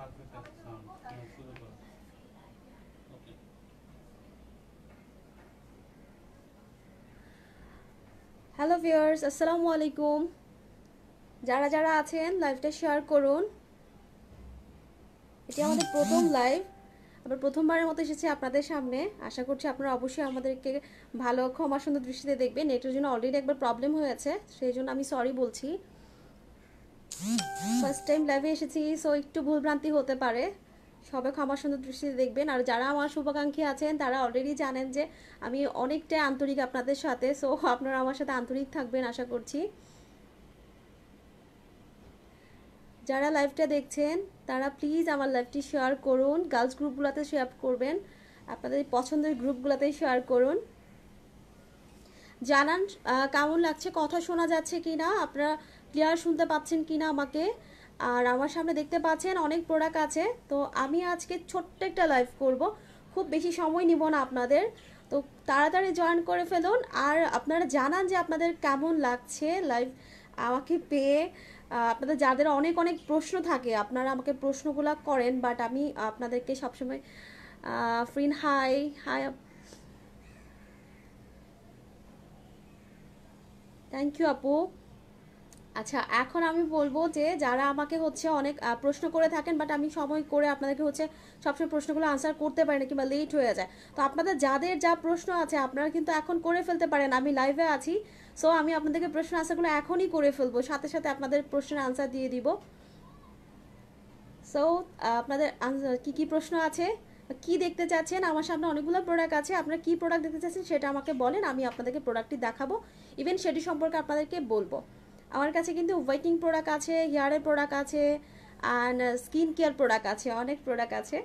Hello viewers আসসালামু আলাইকুম যারা যারা আছেন লাইভটা শেয়ার করুন এটি আমাদের প্রথম লাইভ আবার প্রথমবারের মতো এসেছি আপনাদের সামনে আশা করছি আপনারা অবশ্যই আমাদেরকে ভালো ক্ষমা সুন্দর দৃষ্টিতে দেখবেন নেটের জন্য অলরেডি একবার প্রবলেম হয়েছে সেই জন্য আমি সরি বলছি ফার্স্ট টাইম লাইভে এসেছি সো একটু ভুলভ্রান্তি হতে পারে সবাই ক্ষমা সুন্দর দৃষ্টিতে দেখবেন আর যারা আমার শুভাকাঙ্ক্ষী আছেন তারা অলরেডি জানেন যে আমি অনেকটাই আন্তরিক আপনাদের সাথে সো আপনারা আমার সাথে আন্তরিক থাকবেন আশা করছি যারা লাইভটা দেখছেন তারা প্লিজ আমার লাইভটি শেয়ার করুন গার্লস গ্রুপগুলোতে শেয়ার করবেন আপনাদের পছন্দের গ্রুপগুলোতে শেয়ার করুন জানান কেমন লাগছে কথা শোনা যাচ্ছে কি না আপনারা ক্লিয়ার শুনতে পাচ্ছেন কি না আমাকে আর আমার সামনে দেখতে পাচ্ছেন অনেক প্রোডাক্ট আছে তো আমি আজকে ছোট্ট একটা লাইভ করব খুব বেশি সময় নিব না আপনাদের তো তাড়াতাড়ি জয়েন করে ফেলুন আর আপনারা জানান যে আপনাদের কেমন লাগছে লাইভ আমাকে পেয়ে আপনাদের যাদের অনেক অনেক প্রশ্ন থাকে আপনারা আমাকে প্রশ্নগুলো করেন বাট আমি আপনাদেরকে সবসময় ফ্রিন হাই হাই থ্যাংক ইউ আপু আচ্ছা এখন আমি বলবো যে যারা আমাকে হচ্ছে অনেক প্রশ্ন করে থাকেন বাট আমি সময় করে আপনাদেরকে হচ্ছে সবসময় প্রশ্নগুলো আনসার করতে পারি না কিংবা লেট হয়ে যায় তো আপনাদের যাদের যা প্রশ্ন আছে আপনারা কিন্তু এখন করে ফেলতে পারেন আমি লাইভে আছি সো আমি আপনাদেরকে প্রশ্ন আনসারগুলো এখনই করে ফেলবো সাথে সাথে আপনাদের প্রশ্নের আনসার দিয়ে দিব সো আপনাদের আনসার কী কী প্রশ্ন আছে কি দেখতে চাচ্ছেন আমার সামনে অনেকগুলো প্রোডাক্ট আছে আপনারা কি প্রোডাক্ট দেখতে চাচ্ছেন সেটা আমাকে বলেন আমি আপনাদেরকে প্রোডাক্টটি দেখাবো ইভেন সেটি সম্পর্কে আপনাদেরকে বলবো আমার কাছে কিন্তু ওয়েটিং প্রোডাক্ট আছে হেয়ারের প্রোডাক্ট আছে অ্যান্ড স্কিন কেয়ার প্রোডাক্ট আছে অনেক প্রোডাক্ট আছে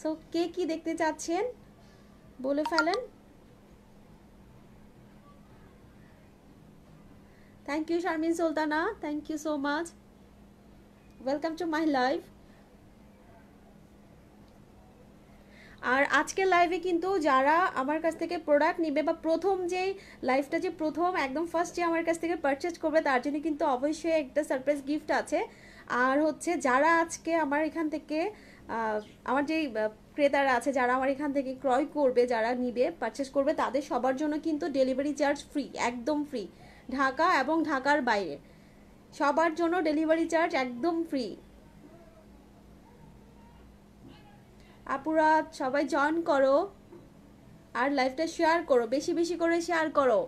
সো কে কি দেখতে চাচ্ছেন বলে ফেলেন thank you Sharmin Sultana thank you so much welcome to my life আর আজকের লাইভে কিন্তু যারা আমার কাছ থেকে প্রোডাক্ট নিবে বা প্রথম যে লাইফটা যে প্রথম একদম ফার্স্ট যে আমার কাছ থেকে পারচেজ করবে তার জন্য কিন্তু অবশ্যই একটা সারপ্রাইজ গিফট আছে আর হচ্ছে যারা আজকে আমার এখান থেকে আমার যেই ক্রেতারা আছে যারা আমার এখান থেকে ক্রয় করবে যারা নিবে পারচেস করবে তাদের সবার জন্য কিন্তু ডেলিভারি চার্জ ফ্রি একদম ফ্রি ঢাকা এবং ঢাকার বাইরে সবার জন্য ডেলিভারি চার্জ একদম ফ্রি আপুরা সবাই জয়েন করো আর লাইভটা শেয়ার করো বেশি বেশি করে শেয়ার করো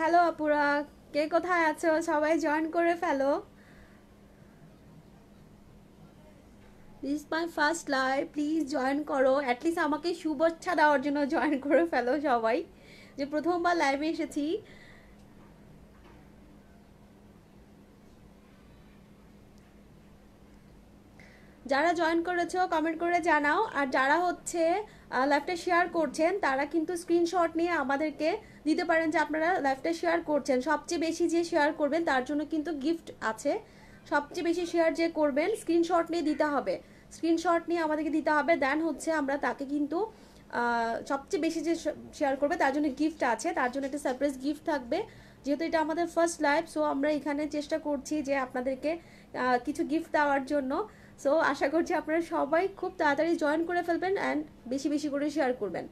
হ্যালো অপুরা কে কোথায় আছো সবাই জয়েন করে ফেলো this my first live please join করো অ্যাটলিস্ট আমাকে শুভেচ্ছা দেওয়ার জন্য জয়েন করে ফেলো সবাই যে প্রথমবার লাইভে এসেছি যারা জয়েন করেছো কমেন্ট করে জানাও আর যারা হচ্ছে লাইভটা শেয়ার করছেন তারা কিন্তু স্ক্রিনশট নিয়ে আমাদেরকে দিতে পারেন যে আপনারা লাইভটা শেয়ার করছেন সবচেয়ে বেশি যে শেয়ার করবেন তার জন্য কিন্তু গিফট আছে সবচেয়ে বেশি শেয়ার যে করবেন স্ক্রিনশট নিয়ে দিতে হবে স্ক্রিনশট নিয়ে আমাদেরকে দিতে হবে দেন হচ্ছে আমরা তাকে কিন্তু সবচেয়ে বেশি যে শেয়ার করবে তার জন্য গিফট আছে তার জন্য একটা সারপ্রাইজ গিফট থাকবে যেহেতু এটা আমাদের ফার্স্ট লাইভ সো আমরা এখানে চেষ্টা করছি যে আপনাদেরকে কিছু গিফট দেওয়ার জন্য সো আশা করছি আপনারা সবাই খুব তাড়াতাড়ি জয়েন করে ফেলবেন অ্যান্ড বেশি বেশি করে শেয়ার করবেন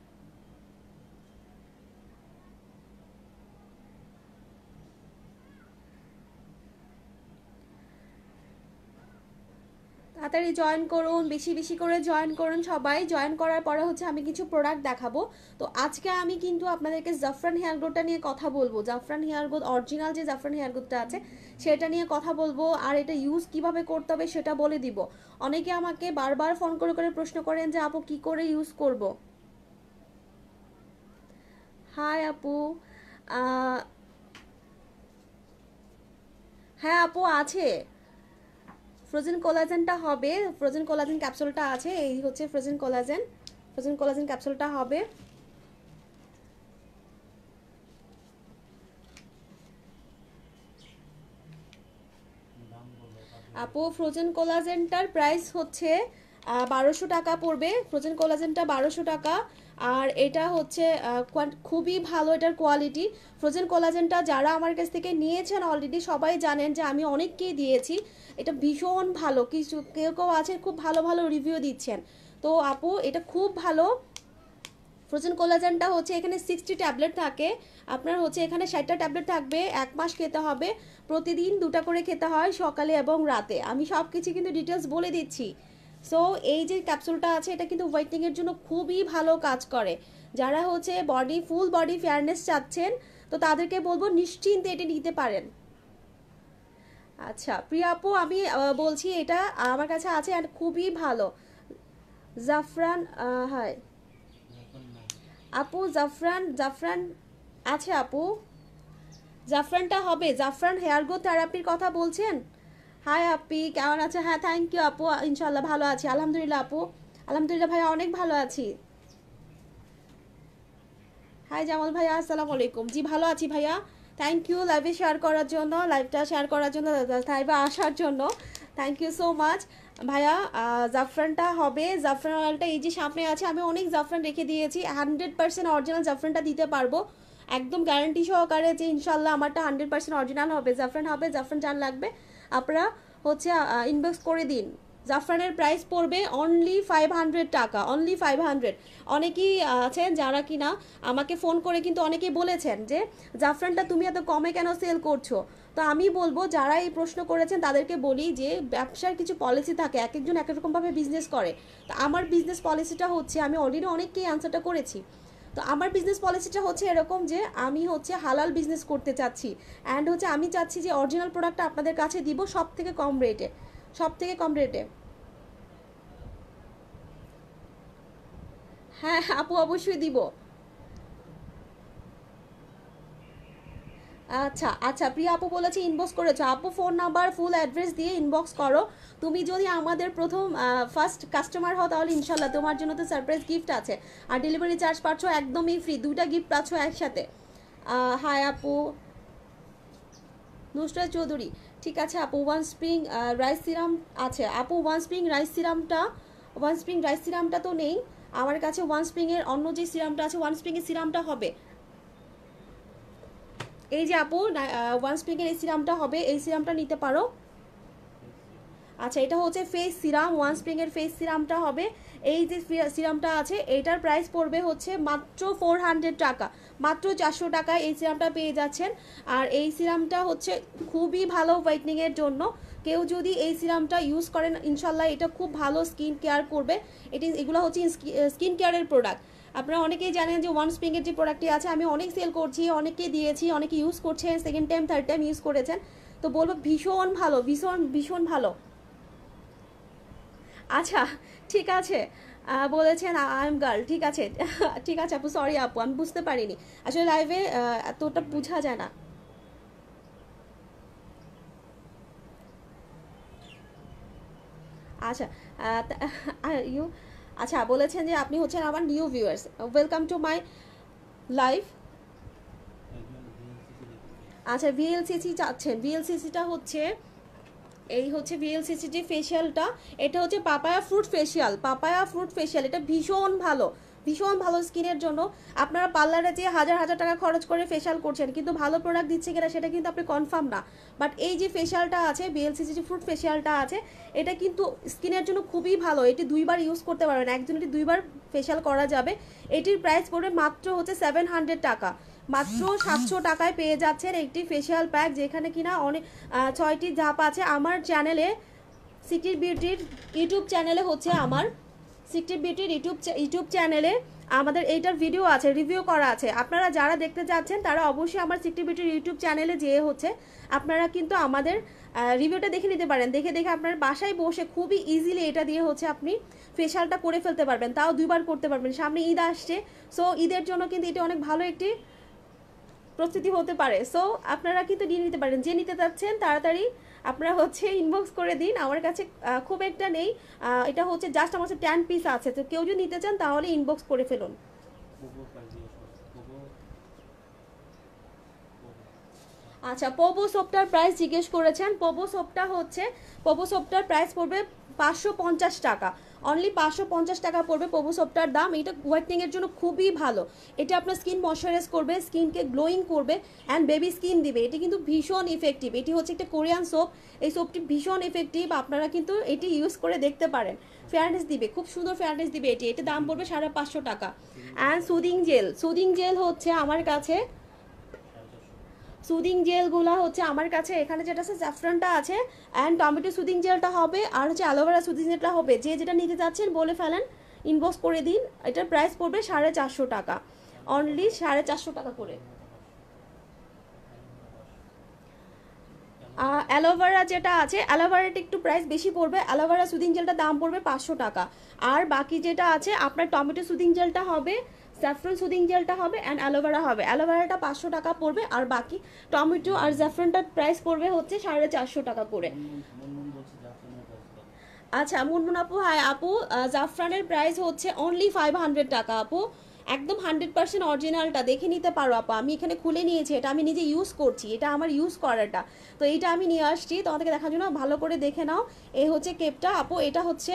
তাড়াতাড়ি জয়েন করুন বেশি বেশি করে জয়েন করুন সবাই জয়েন করার পরে হচ্ছে আমি কিছু প্রোডাক্ট দেখাবো তো আজকে আমি কিন্তু আপনাদেরকে জাফরান হেয়ার গ্রোথটা নিয়ে কথা বলবো জাফরান হেয়ার গ্রোথ অরিজিনাল যে জাফরান হেয়ার গ্রোথটা আছে সেটা নিয়ে কথা বলবো আর এটা ইউজ কিভাবে করতে হবে সেটা বলে দিব অনেকে আমাকে বারবার ফোন করে করে প্রশ্ন করেন যে আপু কি করে ইউজ করব হাই আপু হ্যাঁ আপু আছে ফ্রোজেন কোলাজেনটা হবে ফ্রোজেন কোলাজেন ক্যাপসুলটা আছে এই হচ্ছে ফ্রোজেন কোলাজেন ফ্রোজেন কোলাজেন ক্যাপসুলটা হবে আপু ফ্রোজেন কোলাজেনটার প্রাইস হচ্ছে বারোশো টাকা পড়বে ফ্রোজেন কোলাজেনটা বারোশো টাকা আর এটা হচ্ছে খুবই ভালো এটার কোয়ালিটি ফ্রোজেন কোলাজেনটা যারা আমার কাছ থেকে নিয়েছেন অলরেডি সবাই জানেন যে আমি অনেককেই দিয়েছি এটা ভীষণ ভালো কিছু কেউ কেউ আছে খুব ভালো ভালো রিভিউ দিচ্ছেন তো আপু এটা খুব ভালো ফ্রোজেন কোলাজেনটা হচ্ছে এখানে সিক্সটি ট্যাবলেট থাকে আপনার হচ্ছে এখানে ষাটটা ট্যাবলেট থাকবে এক মাস খেতে হবে প্রতিদিন দুটা করে খেতে হয় সকালে এবং রাতে আমি সব কিছু কিন্তু ডিটেলস বলে দিচ্ছি সো এই যে ক্যাপসুলটা আছে এটা কিন্তু হোয়াইটনিংয়ের জন্য খুবই ভালো কাজ করে যারা হচ্ছে বডি ফুল বডি ফেয়ারনেস চাচ্ছেন তো তাদেরকে বলবো নিশ্চিন্তে এটি নিতে পারেন আচ্ছা প্রিয়াপু আপু আমি বলছি এটা আমার কাছে আছে অ্যান্ড খুবই ভালো জাফরান হয় আপু জাফরান জাফরান আছে আপু জাফরানটা হবে জাফরান হেয়ার গ্রোথ থেরাপির কথা বলছেন হাই আপি কেমন আছে হ্যাঁ থ্যাংক ইউ আপু ইনশাল্লাহ ভালো আছি আলহামদুলিল্লাহ আপু আলহামদুলিল্লাহ ভাইয়া অনেক ভালো আছি হাই জামাল ভাইয়া আসসালামু আলাইকুম জি ভালো আছি ভাইয়া থ্যাংক ইউ লাইভে শেয়ার করার জন্য লাইভটা শেয়ার করার জন্য লাইভে আসার জন্য থ্যাংক ইউ সো মাচ ভাইয়া জাফরানটা হবে জাফরান অয়েলটা এই যে সামনে আছে আমি অনেক জাফরান রেখে দিয়েছি হান্ড্রেড পার্সেন্ট অরিজিনাল জাফরানটা দিতে পারবো একদম গ্যারান্টি সহকারে যে ইনশাল্লাহ আমারটা হান্ড্রেড পার্সেন্ট অরিজিনাল হবে জাফরান হবে জাফরান যার লাগবে আপনারা হচ্ছে ইনভেক্স করে দিন জাফরানের প্রাইস পড়বে অনলি ফাইভ হান্ড্রেড টাকা অনলি ফাইভ হান্ড্রেড অনেকেই আছেন যারা কিনা আমাকে ফোন করে কিন্তু অনেকেই বলেছেন যে জাফরানটা তুমি এত কমে কেন সেল করছো তো আমি বলবো যারা এই প্রশ্ন করেছেন তাদেরকে বলি যে ব্যবসার কিছু পলিসি থাকে এক একজন এক রকমভাবে বিজনেস করে তো আমার বিজনেস পলিসিটা হচ্ছে আমি অলরেডি অনেককেই অ্যান্সারটা করেছি তো আমার বিজনেস পলিসিটা হচ্ছে এরকম যে আমি হচ্ছে হালাল বিজনেস করতে চাচ্ছি অ্যান্ড হচ্ছে আমি চাচ্ছি যে অরিজিনাল প্রোডাক্টটা আপনাদের কাছে দিব সব থেকে কম রেটে সব থেকে কম রেটে হ্যাঁ আপু অবশ্যই দিব আচ্ছা আচ্ছা প্রিয়া আপু বলেছে ইনবক্স করেছো আপু ফোন নাম্বার ফুল অ্যাড্রেস দিয়ে ইনবক্স করো তুমি যদি আমাদের প্রথম ফার্স্ট কাস্টমার হও তাহলে ইনশাল্লাহ তোমার জন্য তো সারপ্রাইজ গিফট আছে আর ডেলিভারি চার্জ পাচ্ছ একদমই ফ্রি দুইটা গিফট পাচ্ছ একসাথে হাই আপু নুসরাত চৌধুরী ঠিক আছে আপু ওয়ান স্প্রিং রাইস সিরাম আছে আপু ওয়ান স্প্রিং রাইস সিরামটা ওয়ান স্প্রিং রাইস সিরামটা তো নেই আমার কাছে ওয়ান স্প্রিংয়ের অন্য যে সিরামটা আছে ওয়ান স্প্রিংয়ের সিরামটা হবে এই যে আপু ওয়ান স্প্রিংয়ের এই সিরামটা হবে এই সিরামটা নিতে পারো আচ্ছা এটা হচ্ছে ফেস সিরাম ওয়ান স্প্রিংয়ের ফেস সিরামটা হবে এই যে সিরামটা আছে এটার প্রাইস পড়বে হচ্ছে মাত্র ফোর হান্ড্রেড টাকা মাত্র চারশো টাকায় এই সিরামটা পেয়ে যাচ্ছেন আর এই সিরামটা হচ্ছে খুবই ভালো হোয়াইটনিংয়ের জন্য কেউ যদি এই সিরামটা ইউজ করেন ইনশাল্লাহ এটা খুব ভালো স্কিন কেয়ার করবে এটি এগুলো হচ্ছে স্কিন কেয়ারের প্রোডাক্ট আপনারা অনেকেই জানেন যে ওয়ান স্প্রিংয়ের যে প্রোডাক্টটি আছে আমি অনেক সেল করছি অনেকেই দিয়েছি অনেকে ইউজ করছে second time third time use করেছেন তো বলবো ভীষণ ভালো ভীষণ ভীষণ ভালো আচ্ছা ঠিক আছে বলেছেন আই এম গার্ল ঠিক আছে ঠিক আছে আপু সরি আপু আমি বুঝতে পারিনি আসলে লাইভে এতটা বোঝা যায় না আচ্ছা ইউ আচ্ছা বলেছেন যে আপনি হচ্ছেন আমার new viewers welcome to my life আচ্ছা ভিএলসিসি চাচ্ছেন ভিএলসিসিটা হচ্ছে এই হচ্ছে ভিএলসিসি যে ফেসিয়ালটা এটা হচ্ছে papaya fruit facial papaya fruit facial এটা ভীষণ ভালো ভীষণ ভালো স্কিনের জন্য আপনারা পার্লারে যে হাজার হাজার টাকা খরচ করে ফেশিয়াল করছেন কিন্তু ভালো প্রোডাক্ট দিচ্ছে কিনা সেটা কিন্তু আপনি কনফার্ম না বাট এই যে ফেশিয়ালটা আছে বিএলসিসি যে ফ্রুট ফেশিয়ালটা আছে এটা কিন্তু স্কিনের জন্য খুবই ভালো এটি দুইবার ইউজ করতে পারবেন একজন এটি দুইবার ফেশিয়াল করা যাবে এটির প্রাইস পড়বে মাত্র হচ্ছে সেভেন হান্ড্রেড টাকা মাত্র সাতশো টাকায় পেয়ে যাচ্ছেন একটি ফেশিয়াল প্যাক যেখানে কিনা অনেক ছয়টি ধাপ আছে আমার চ্যানেলে সিটির বিউটির ইউটিউব চ্যানেলে হচ্ছে আমার সিক্সটি বিউটির ইউটিউব ইউটিউব চ্যানেলে আমাদের এইটার ভিডিও আছে রিভিউ করা আছে আপনারা যারা দেখতে যাচ্ছেন তারা অবশ্যই আমার সিক্টি বিউটির ইউটিউব চ্যানেলে যেয়ে হচ্ছে আপনারা কিন্তু আমাদের রিভিউটা দেখে নিতে পারেন দেখে দেখে আপনার বাসায় বসে খুবই ইজিলি এটা দিয়ে হচ্ছে আপনি ফেশিয়ালটা করে ফেলতে পারবেন তাও দুইবার করতে পারবেন সামনে ঈদ আসছে সো ঈদের জন্য কিন্তু এটা অনেক ভালো একটি প্রস্তুতি হতে পারে সো আপনারা কিন্তু নিয়ে নিতে পারেন যে নিতে চাচ্ছেন তাড়াতাড়ি আপনারা হচ্ছে ইনবক্স করে দিন আমার কাছে খুব একটা নেই এটা হচ্ছে জাস্ট আমার কাছে টেন পিস আছে তো কেউ যদি নিতে চান তাহলে ইনবক্স করে ফেলুন আচ্ছা পোবো সোপটার প্রাইস জিজ্ঞেস করেছেন পোবো সোপটা হচ্ছে পোবো সোপটার প্রাইস পড়বে পাঁচশো পঞ্চাশ টাকা অনলি পাঁচশো পঞ্চাশ টাকা পড়বে পোভো সোপটার দাম এটা হোয়াইটনিংয়ের জন্য খুবই ভালো এটা আপনার স্কিন ময়শ্চারাইজ করবে স্কিনকে গ্লোয়িং করবে অ্যান্ড বেবি স্কিন দিবে এটি কিন্তু ভীষণ ইফেক্টিভ এটি হচ্ছে একটা কোরিয়ান সোপ এই সোপটি ভীষণ ইফেক্টিভ আপনারা কিন্তু এটি ইউজ করে দেখতে পারেন ফেয়ারনেস দিবে খুব সুন্দর ফেয়ারনেস দিবে এটি এটা দাম পড়বে সাড়ে পাঁচশো টাকা and soothing gel soothing gel হচ্ছে আমার কাছে সুদিং জেলগুলো হচ্ছে আমার কাছে এখানে যেটা আছে স্যাফ্রনটা আছে অ্যান্ড টমেটো সুদিং জেলটা হবে আর হচ্ছে অ্যালোভেরা সুদিং জেলটা হবে যে যেটা নিতে চাচ্ছেন বলে ফেলেন ইনবক্স করে দিন এটার প্রাইস পড়বে সাড়ে চারশো টাকা অনলি সাড়ে চারশো টাকা করে অ্যালোভেরা যেটা আছে অ্যালোভেরাটা একটু প্রাইস বেশি পড়বে অ্যালোভেরা সুদিং জেলটা দাম পড়বে পাঁচশো টাকা আর বাকি যেটা আছে আপনার টমেটো সুদিং জেলটা হবে স্যাফরন সুদিং জেলটা হবে অ্যান্ড অ্যালোভেরা হবে অ্যালোভেরাটা পাঁচশো টাকা পড়বে আর বাকি টমেটো আর জাফরনটার প্রাইস পড়বে হচ্ছে সাড়ে চারশো টাকা করে আচ্ছা মুনমুন আপু হ্যাঁ আপু জাফরানের প্রাইস হচ্ছে অনলি ফাইভ হান্ড্রেড টাকা আপু একদম হান্ড্রেড পার্সেন্ট অরিজিনালটা দেখে নিতে পারো আপা আমি এখানে খুলে নিয়েছি এটা আমি নিজে ইউজ করছি এটা আমার ইউজ করাটা তো এইটা আমি নিয়ে আসছি তোমাদেরকে দেখার জন্য ভালো করে দেখে নাও এই হচ্ছে কেপটা আপু এটা হচ্ছে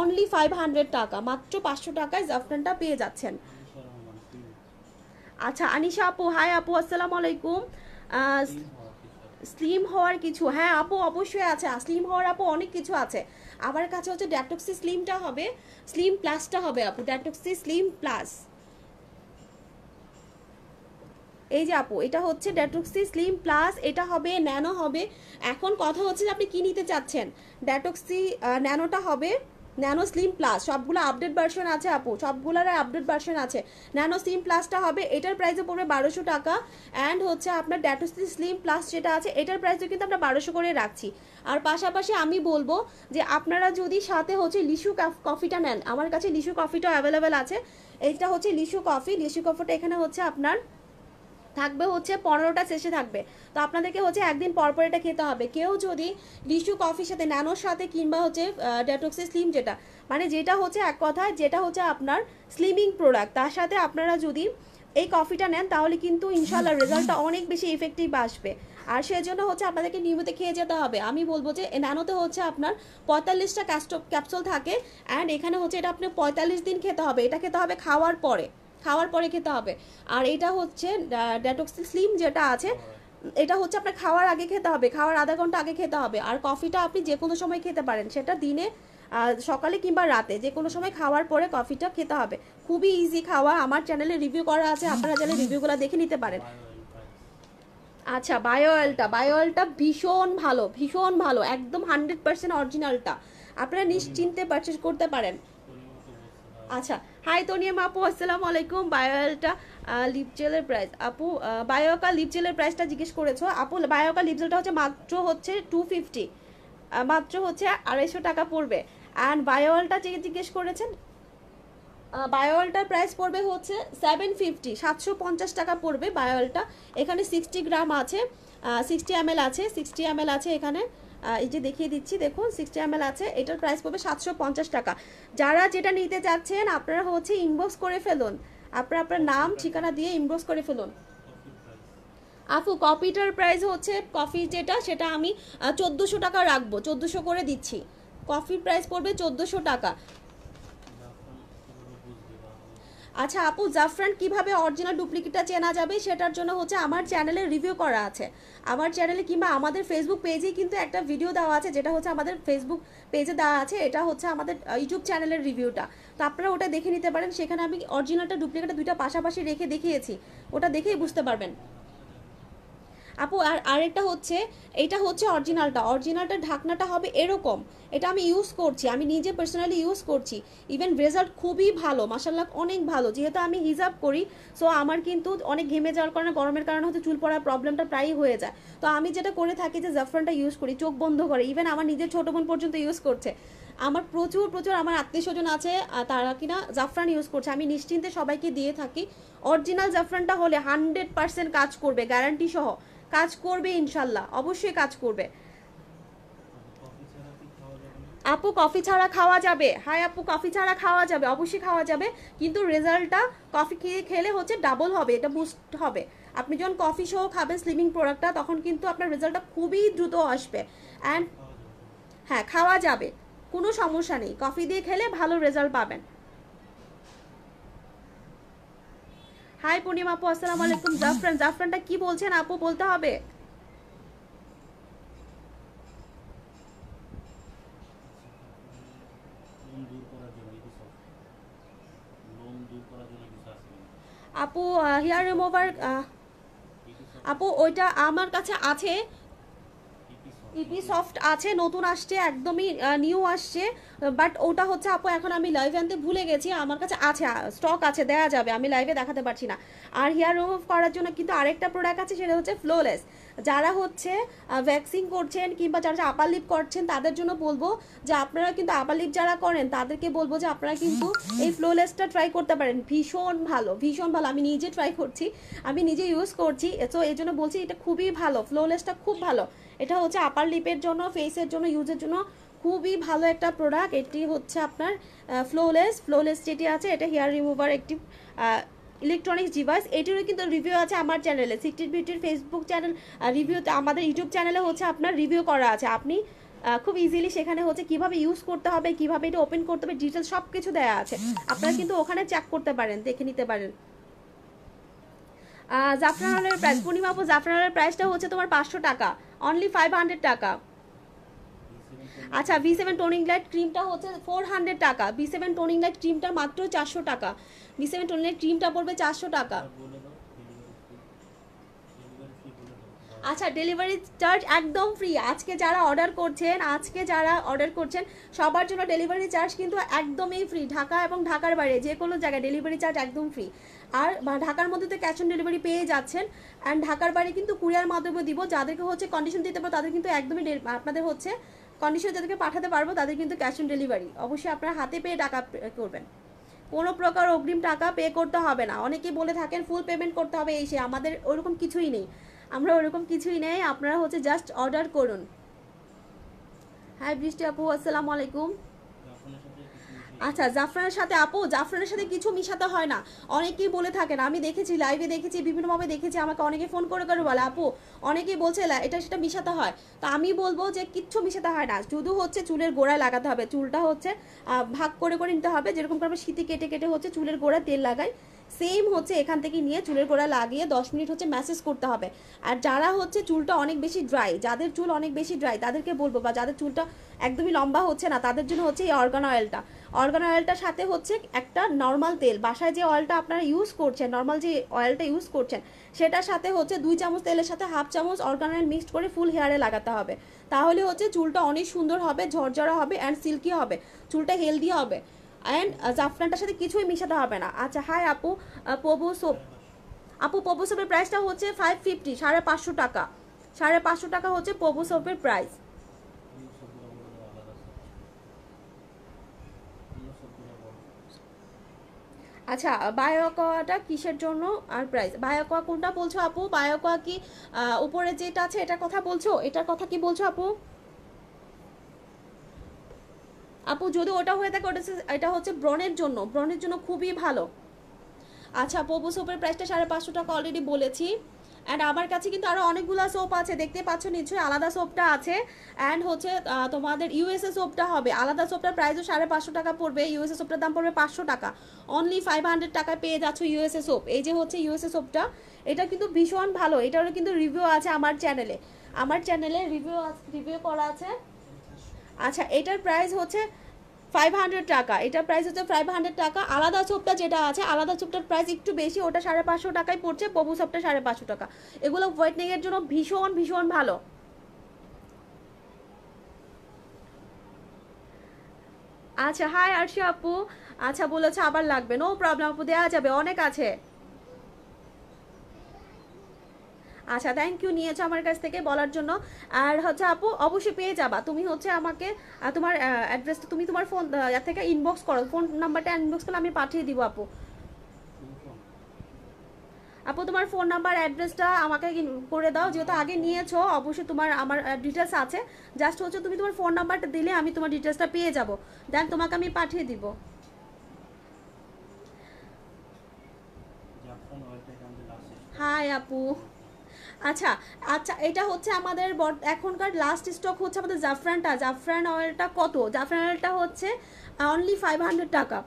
অনলি ফাইভ হান্ড্রেড টাকা মাত্র পাঁচশো টাকায় জাফরানটা পেয়ে যাচ্ছেন আচ্ছা আনিশা আপু হাই আপু আসসালামু আলাইকুম স্লিম হওয়ার কিছু হ্যাঁ আপু অবশ্যই আছে স্লিম হওয়ার আপু অনেক কিছু আছে আমার কাছে হচ্ছে ড্যাটক্সি স্লিমটা হবে স্লিম প্লাসটা হবে আপু ড্যাটক্সি স্লিম প্লাস এই যে আপু এটা হচ্ছে ড্যাটক্সি স্লিম প্লাস এটা হবে ন্যানো হবে এখন কথা হচ্ছে যে আপনি কী নিতে চাচ্ছেন ড্যাটক্সি ন্যানোটা হবে ন্যানো স্লিম প্লাস সবগুলো আপডেট ভার্সন আছে আপু সবগুলোর আপডেট ভার্সন আছে ন্যানো স্লিম প্লাসটা হবে এটার প্রাইসে পড়বে বারোশো টাকা অ্যান্ড হচ্ছে আপনার ড্যাটোসি স্লিম প্লাস যেটা আছে এটার প্রাইসও কিন্তু আমরা বারোশো করে রাখছি আর পাশাপাশি আমি বলবো যে আপনারা যদি সাথে হচ্ছে লিচু কফিটা নেন আমার কাছে লিসু কফিটাও অ্যাভেলেবেল আছে এইটা হচ্ছে লিসু কফি লিসু কফিটা এখানে হচ্ছে আপনার থাকবে হচ্ছে পনেরোটা শেষে থাকবে তো আপনাদেরকে হচ্ছে একদিন পরপর এটা খেতে হবে কেউ যদি রিসু কফির সাথে ন্যানোর সাথে কিংবা হচ্ছে ডেটক্সি স্লিম যেটা মানে যেটা হচ্ছে এক কথায় যেটা হচ্ছে আপনার স্লিমিং প্রোডাক্ট তার সাথে আপনারা যদি এই কফিটা নেন তাহলে কিন্তু ইনশাল্লাহ রেজাল্টটা অনেক বেশি ইফেক্টিভ আসবে আর সেজন্য হচ্ছে আপনাদেরকে নিয়মিত খেয়ে যেতে হবে আমি বলবো যে ন্যানোতে হচ্ছে আপনার পঁয়তাল্লিশটা ক্যাস্টো ক্যাপসুল থাকে অ্যান্ড এখানে হচ্ছে এটা আপনি পঁয়তাল্লিশ দিন খেতে হবে এটা খেতে হবে খাওয়ার পরে খাওয়ার পরে খেতে হবে আর এটা হচ্ছে ড্যাটক্সি স্লিম যেটা আছে এটা হচ্ছে আপনার খাওয়ার আগে খেতে হবে খাওয়ার আধা ঘন্টা আগে খেতে হবে আর কফিটা আপনি যে কোনো সময় খেতে পারেন সেটা দিনে সকালে কিংবা রাতে যে কোনো সময় খাওয়ার পরে কফিটা খেতে হবে খুবই ইজি খাওয়া আমার চ্যানেলে রিভিউ করা আছে আপনারা চাইলে রিভিউগুলো দেখে নিতে পারেন আচ্ছা বায়ো অয়েলটা বায়ো অয়েলটা ভীষণ ভালো ভীষণ ভালো একদম হান্ড্রেড পার্সেন্ট অরিজিনালটা আপনারা নিশ্চিন্তে পারচেস করতে পারেন আচ্ছা হাই তোনিয়াম আপু আসসালামু আলাইকুম বায়োয়েলটা লিপ জেলের প্রাইস আপু বায়োকা লিপ জেলের প্রাইসটা জিজ্ঞেস করেছো আপু বায়োকা লিপ জেলটা হচ্ছে মাত্র হচ্ছে টু ফিফটি মাত্র হচ্ছে আড়াইশো টাকা পড়বে অ্যান্ড বায়োয়েলটা যে জিজ্ঞেস করেছেন বায়োয়েলটার প্রাইস পড়বে হচ্ছে সেভেন ফিফটি সাতশো পঞ্চাশ টাকা পড়বে বায়োয়েলটা এখানে সিক্সটি গ্রাম আছে সিক্সটি এম আছে সিক্সটি এম আছে এখানে এই যে দেখিয়ে দিচ্ছি দেখুন সিক্সটি এম আছে এটার প্রাইস পড়বে সাতশো টাকা যারা যেটা নিতে চাচ্ছেন আপনারা হচ্ছে ইনবক্স করে ফেলুন আপনারা আপনার নাম ঠিকানা দিয়ে ইনবক্স করে ফেলুন আফু কপিটার প্রাইস হচ্ছে কফি যেটা সেটা আমি চোদ্দোশো টাকা রাখবো চোদ্দোশো করে দিচ্ছি কফির প্রাইস পড়বে চোদ্দোশো টাকা আচ্ছা আপু জাফরান কিভাবে অরিজিনাল ডুপ্লিকেটটা চেনা যাবে সেটার জন্য হচ্ছে আমার চ্যানেলে রিভিউ করা আছে আমার চ্যানেলে কিংবা আমাদের ফেসবুক পেজেই কিন্তু একটা ভিডিও দেওয়া আছে যেটা হচ্ছে আমাদের ফেসবুক পেজে দেওয়া আছে এটা হচ্ছে আমাদের ইউটিউব চ্যানেলের রিভিউটা তো আপনারা ওটা দেখে নিতে পারেন সেখানে আমি অরিজিনালটা ডুপ্লিকেটটা দুইটা পাশাপাশি রেখে দেখিয়েছি ওটা দেখেই বুঝতে পারবেন আপু আর আরেকটা হচ্ছে এটা হচ্ছে অরিজিনালটা অরিজিনালটা ঢাকনাটা হবে এরকম এটা আমি ইউজ করছি আমি নিজে পার্সোনালি ইউজ করছি ইভেন রেজাল্ট খুবই ভালো মাসাল্লাহ অনেক ভালো যেহেতু আমি হিজাব করি সো আমার কিন্তু অনেক ঘেমে যাওয়ার কারণে গরমের কারণে হচ্ছে চুল পড়ার প্রবলেমটা প্রায়ই হয়ে যায় তো আমি যেটা করে থাকি যে জাফরানটা ইউজ করি চোখ বন্ধ করে ইভেন আমার নিজের ছোটো বোন পর্যন্ত ইউজ করছে আমার প্রচুর প্রচুর আমার আত্মীয় স্বজন আছে তারা কিনা জাফরান ইউজ করছে আমি নিশ্চিন্তে সবাইকে দিয়ে থাকি অরিজিনাল জাফরানটা হলে হান্ড্রেড পার্সেন্ট কাজ করবে গ্যারান্টি সহ কাজ করবে ইনশাল্লাহ অবশ্যই কাজ করবে আপু কফি ছাড়া খাওয়া যাবে হায় আপু কফি ছাড়া খাওয়া যাবে অবশ্যই খাওয়া যাবে কিন্তু রেজাল্টটা কফি খেয়ে খেলে হচ্ছে ডাবল হবে এটা বুস্ট হবে আপনি যখন কফি সহ খাবেন স্লিমিং প্রোডাক্টটা তখন কিন্তু আপনার রেজাল্টটা খুবই দ্রুত আসবে অ্যান্ড হ্যাঁ খাওয়া যাবে কোনো সমস্যা নেই কফি দিয়ে খেলে ভালো রেজাল্ট পাবেন হাই পূর্ণিমা আপু আসসালামু আলাইকুম জাফরান জাফরানটা কি বলছেন আপু বলতে হবে আপু হেয়ার রিমুভার আপু ওইটা আমার কাছে আছে ইপি সফট আছে নতুন আসছে একদমই নিউ আসছে বাট ওটা হচ্ছে আপু এখন আমি লাইভে আনতে ভুলে গেছি আমার কাছে আছে স্টক আছে দেয়া যাবে আমি লাইভে দেখাতে পারছি না আর হেয়ার রিমুভ করার জন্য কিন্তু আরেকটা প্রোডাক্ট আছে সেটা হচ্ছে ফ্লোলেস যারা হচ্ছে ভ্যাকসিন করছেন কিংবা যারা আপার লিপ করছেন তাদের জন্য বলবো যে আপনারা কিন্তু আপার লিপ যারা করেন তাদেরকে বলবো যে আপনারা কিন্তু এই ফ্লোলেসটা ট্রাই করতে পারেন ভীষণ ভালো ভীষণ ভালো আমি নিজে ট্রাই করছি আমি নিজে ইউজ করছি তো এই জন্য বলছি এটা খুবই ভালো ফ্লোলেসটা খুব ভালো এটা হচ্ছে আপার লিপের জন্য ফেসের জন্য ইউজের জন্য খুবই ভালো একটা প্রোডাক্ট এটি হচ্ছে আপনার ফ্লোলেস ফ্লোলেস যেটি আছে এটা হেয়ার রিমুভার একটি ইলেকট্রনিক্স ডিভাইস এটিরও কিন্তু রিভিউ আছে আমার চ্যানেলে সিক্সটিন বিউটির ফেসবুক চ্যানেল রিভিউতে আমাদের ইউটিউব চ্যানেলে হচ্ছে আপনার রিভিউ করা আছে আপনি খুব ইজিলি সেখানে হচ্ছে কিভাবে ইউজ করতে হবে কিভাবে এটা ওপেন করতে হবে ডিটেলস সব কিছু দেওয়া আছে আপনারা কিন্তু ওখানে চেক করতে পারেন দেখে নিতে পারেন জাফরানের প্রাইস পূর্ণিমা আপু জাফরানের প্রাইসটা হচ্ছে তোমার পাঁচশো টাকা অনলি ফাইভ হান্ড্রেড টাকা আচ্ছা ভি সেভেন টোনিং লাইট ক্রিমটা হচ্ছে ফোর হান্ড্রেড টাকা ভি সেভেন টোনিং লাইট ক্রিমটা মাত্র চারশো টাকা ভি সেভেন টোনিং লাইট ক্রিমটা পড়বে চারশো টাকা আচ্ছা ডেলিভারি চার্জ একদম ফ্রি আজকে যারা অর্ডার করছেন আজকে যারা অর্ডার করছেন সবার জন্য ডেলিভারি চার্জ কিন্তু একদমই ফ্রি ঢাকা এবং ঢাকার বাইরে যে কোনো জায়গায় ডেলিভারি চার্জ একদম ফ্রি আর ঢাকার মধ্যে তো ক্যাশ অন ডেলিভারি পেয়ে যাচ্ছেন অ্যান্ড ঢাকার বাইরে কিন্তু কুরিয়ার মাধ্যমে দিব যাদেরকে হচ্ছে কন্ডিশন দিতে পারবো তাদের কিন্তু একদমই আপনাদের হচ্ছে কন্ডিশনে যাদেরকে পাঠাতে পারবো তাদের কিন্তু ক্যাশ অন ডেলিভারি অবশ্যই আপনারা হাতে পেয়ে টাকা করবেন কোনো প্রকার অগ্রিম টাকা পে করতে হবে না অনেকেই বলে থাকেন ফুল পেমেন্ট করতে হবে এই সে আমাদের ওরকম কিছুই নেই আমরা ওরকম কিছুই নেই আপনারা হচ্ছে জাস্ট অর্ডার করুন হ্যাঁ বৃষ্টি আপু আসসালামু আলাইকুম আচ্ছা জাফরানের সাথে আপু জাফরানের সাথে কিছু মিশাতে হয় না অনেকেই বলে থাকেন আমি দেখেছি লাইভে দেখেছি বিভিন্নভাবে দেখেছি আমাকে অনেকে ফোন করে করে বলে আপু অনেকেই বলছে এটা সেটা মিশাতে হয় তো আমি বলবো যে কিচ্ছু মিশাতে হয় না শুধু হচ্ছে চুলের গোড়ায় লাগাতে হবে চুলটা হচ্ছে ভাগ করে করে নিতে হবে যেরকম করে শীতে কেটে কেটে হচ্ছে চুলের গোড়ায় তেল লাগাই সেম হচ্ছে এখান থেকে নিয়ে চুলের গোড়া লাগিয়ে দশ মিনিট হচ্ছে ম্যাসেজ করতে হবে আর যারা হচ্ছে চুলটা অনেক বেশি ড্রাই যাদের চুল অনেক বেশি ড্রাই তাদেরকে বলবো বা যাদের চুলটা একদমই লম্বা হচ্ছে না তাদের জন্য হচ্ছে এই অর্গান অয়েলটা অর্গান অয়েলটার সাথে হচ্ছে একটা নর্মাল তেল বাসায় যে অয়েলটা আপনারা ইউজ করছেন নর্মাল যে অয়েলটা ইউজ করছেন সেটার সাথে হচ্ছে দুই চামচ তেলের সাথে হাফ চামচ অর্গান অয়েল মিক্সড করে ফুল হেয়ারে লাগাতে হবে তাহলে হচ্ছে চুলটা অনেক সুন্দর হবে ঝরঝরা হবে অ্যান্ড সিল্কি হবে চুলটা হেলদি হবে অ্যান্ড জাফরানটার সাথে কিছুই মিশাতে হবে না আচ্ছা হাই আপু পোবো সোপ আপু পোবো সোপের প্রাইসটা হচ্ছে ফাইভ ফিফটি সাড়ে পাঁচশো টাকা সাড়ে পাঁচশো টাকা হচ্ছে পোবো সোপের প্রাইস আচ্ছা বায়োকোয়াটা কিসের জন্য আর প্রাইস বায়োকোয়া কোনটা বলছো আপু বায়োকোয়া কি উপরে যেটা আছে এটার কথা বলছো এটার কথা কি বলছো আপু আপু যদি ওটা হয়ে থাকে ওটা এটা হচ্ছে ব্রণের জন্য ব্রণের জন্য খুবই ভালো আচ্ছা পোপো সোপের প্রাইসটা সাড়ে পাঁচশো টাকা অলরেডি বলেছি অ্যান্ড আমার কাছে কিন্তু আরও অনেকগুলো সোপ আছে দেখতে পাচ্ছ নিশ্চয়ই আলাদা সোপটা আছে অ্যান্ড হচ্ছে তোমাদের ইউএসএ সোপটা হবে আলাদা সোপটার প্রাইসও সাড়ে পাঁচশো টাকা পড়বে ইউএসএ সোপটার দাম পড়বে পাঁচশো টাকা অনলি ফাইভ হান্ড্রেড টাকায় পেয়ে যাচ্ছ ইউএসএ সোপ এই যে হচ্ছে ইউএসএ সোপটা এটা কিন্তু ভীষণ ভালো এটারও কিন্তু রিভিউ আছে আমার চ্যানেলে আমার চ্যানেলে রিভিউ রিভিউ করা আছে আচ্ছা এটার প্রাইস হচ্ছে ফাইভ হান্ড্রেড টাকা এটা প্রাইস হচ্ছে ফাইভ হান্ড্রেড টাকা আলাদা ছোপটা যেটা আছে আলাদা ছোপটার প্রাইস একটু বেশি ওটা সাড়ে পাঁচশো টাকায় পড়ছে ববু সপটা সাড়ে পাঁচশো টাকা এগুলো হোয়াইটনিংয়ের জন্য ভীষণ ভীষণ ভালো আচ্ছা হাই আরশি আপু আচ্ছা বলেছে আবার লাগবে নো প্রবলেম আপু দেওয়া যাবে অনেক আছে আচ্ছা থ্যাংক ইউ নিয়েছো আমার কাছ থেকে বলার জন্য আর হচ্ছে আপু অবশ্যই পেয়ে যাবা তুমি হচ্ছে আমাকে তোমার অ্যাড্রেসটা তুমি তোমার ফোন থেকে ইনবক্স করো ফোন নাম্বারটা ইনবক্স করলে আমি পাঠিয়ে দিব আপু আপু তোমার ফোন নাম্বার অ্যাড্রেসটা আমাকে করে দাও যেহেতু আগে নিয়েছো অবশ্যই তোমার আমার ডিটেলস আছে জাস্ট হচ্ছে তুমি তোমার ফোন নাম্বারটা দিলে আমি তোমার ডিটেলসটা পেয়ে যাব দেন তোমাকে আমি পাঠিয়ে দিব হাই আপু আচ্ছা আচ্ছা এটা হচ্ছে আমাদের এখনকার লাস্ট স্টক হচ্ছে আমাদের জাফরানটা জাফরান অয়েলটা কত জাফরান অয়েলটা হচ্ছে অনলি ফাইভ হান্ড্রেড টাকা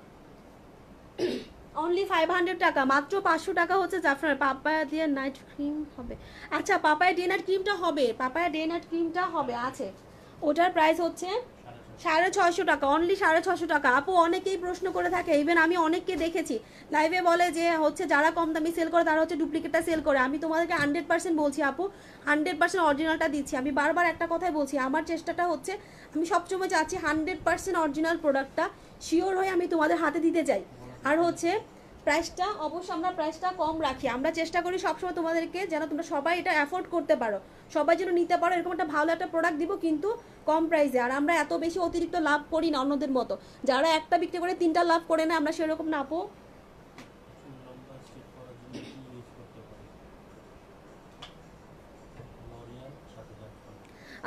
অনলি ফাইভ হান্ড্রেড টাকা মাত্র পাঁচশো টাকা হচ্ছে জাফরান পাপায়া দিয়ে নাইট ক্রিম হবে আচ্ছা পাপায়া ডে নাইট ক্রিমটা হবে পাপায়া ডে নাইট ক্রিমটা হবে আছে ওটার প্রাইস হচ্ছে সাড়ে ছয়শো টাকা অনলি সাড়ে ছশো টাকা আপু অনেকেই প্রশ্ন করে থাকে ইভেন আমি অনেককে দেখেছি লাইভে বলে যে হচ্ছে যারা কম দামি সেল করে তারা হচ্ছে ডুপ্লিকেটটা সেল করে আমি তোমাদেরকে হান্ড্রেড পার্সেন্ট বলছি আপু হান্ড্রেড পার্সেন্ট অরিজিনালটা দিচ্ছি আমি বারবার একটা কথাই বলছি আমার চেষ্টাটা হচ্ছে আমি সবসময় চাচ্ছি হান্ড্রেড পার্সেন্ট অরিজিনাল প্রোডাক্টটা শিওর হয়ে আমি তোমাদের হাতে দিতে চাই আর হচ্ছে প্রাইসটা অবশ্য আমরা প্রাইসটা কম রাখি আমরা চেষ্টা করি সবসময় তোমাদেরকে যেন তোমরা সবাই এটা অ্যাফোর্ড করতে পারো সবাই যেন নিতে পারো এরকম একটা ভালো একটা প্রোডাক্ট দিব কিন্তু কম প্রাইসে আর আমরা এত বেশি অতিরিক্ত লাভ করি না অন্যদের মতো যারা একটা বিক্রি করে তিনটা লাভ করে না আমরা সেরকম না আপো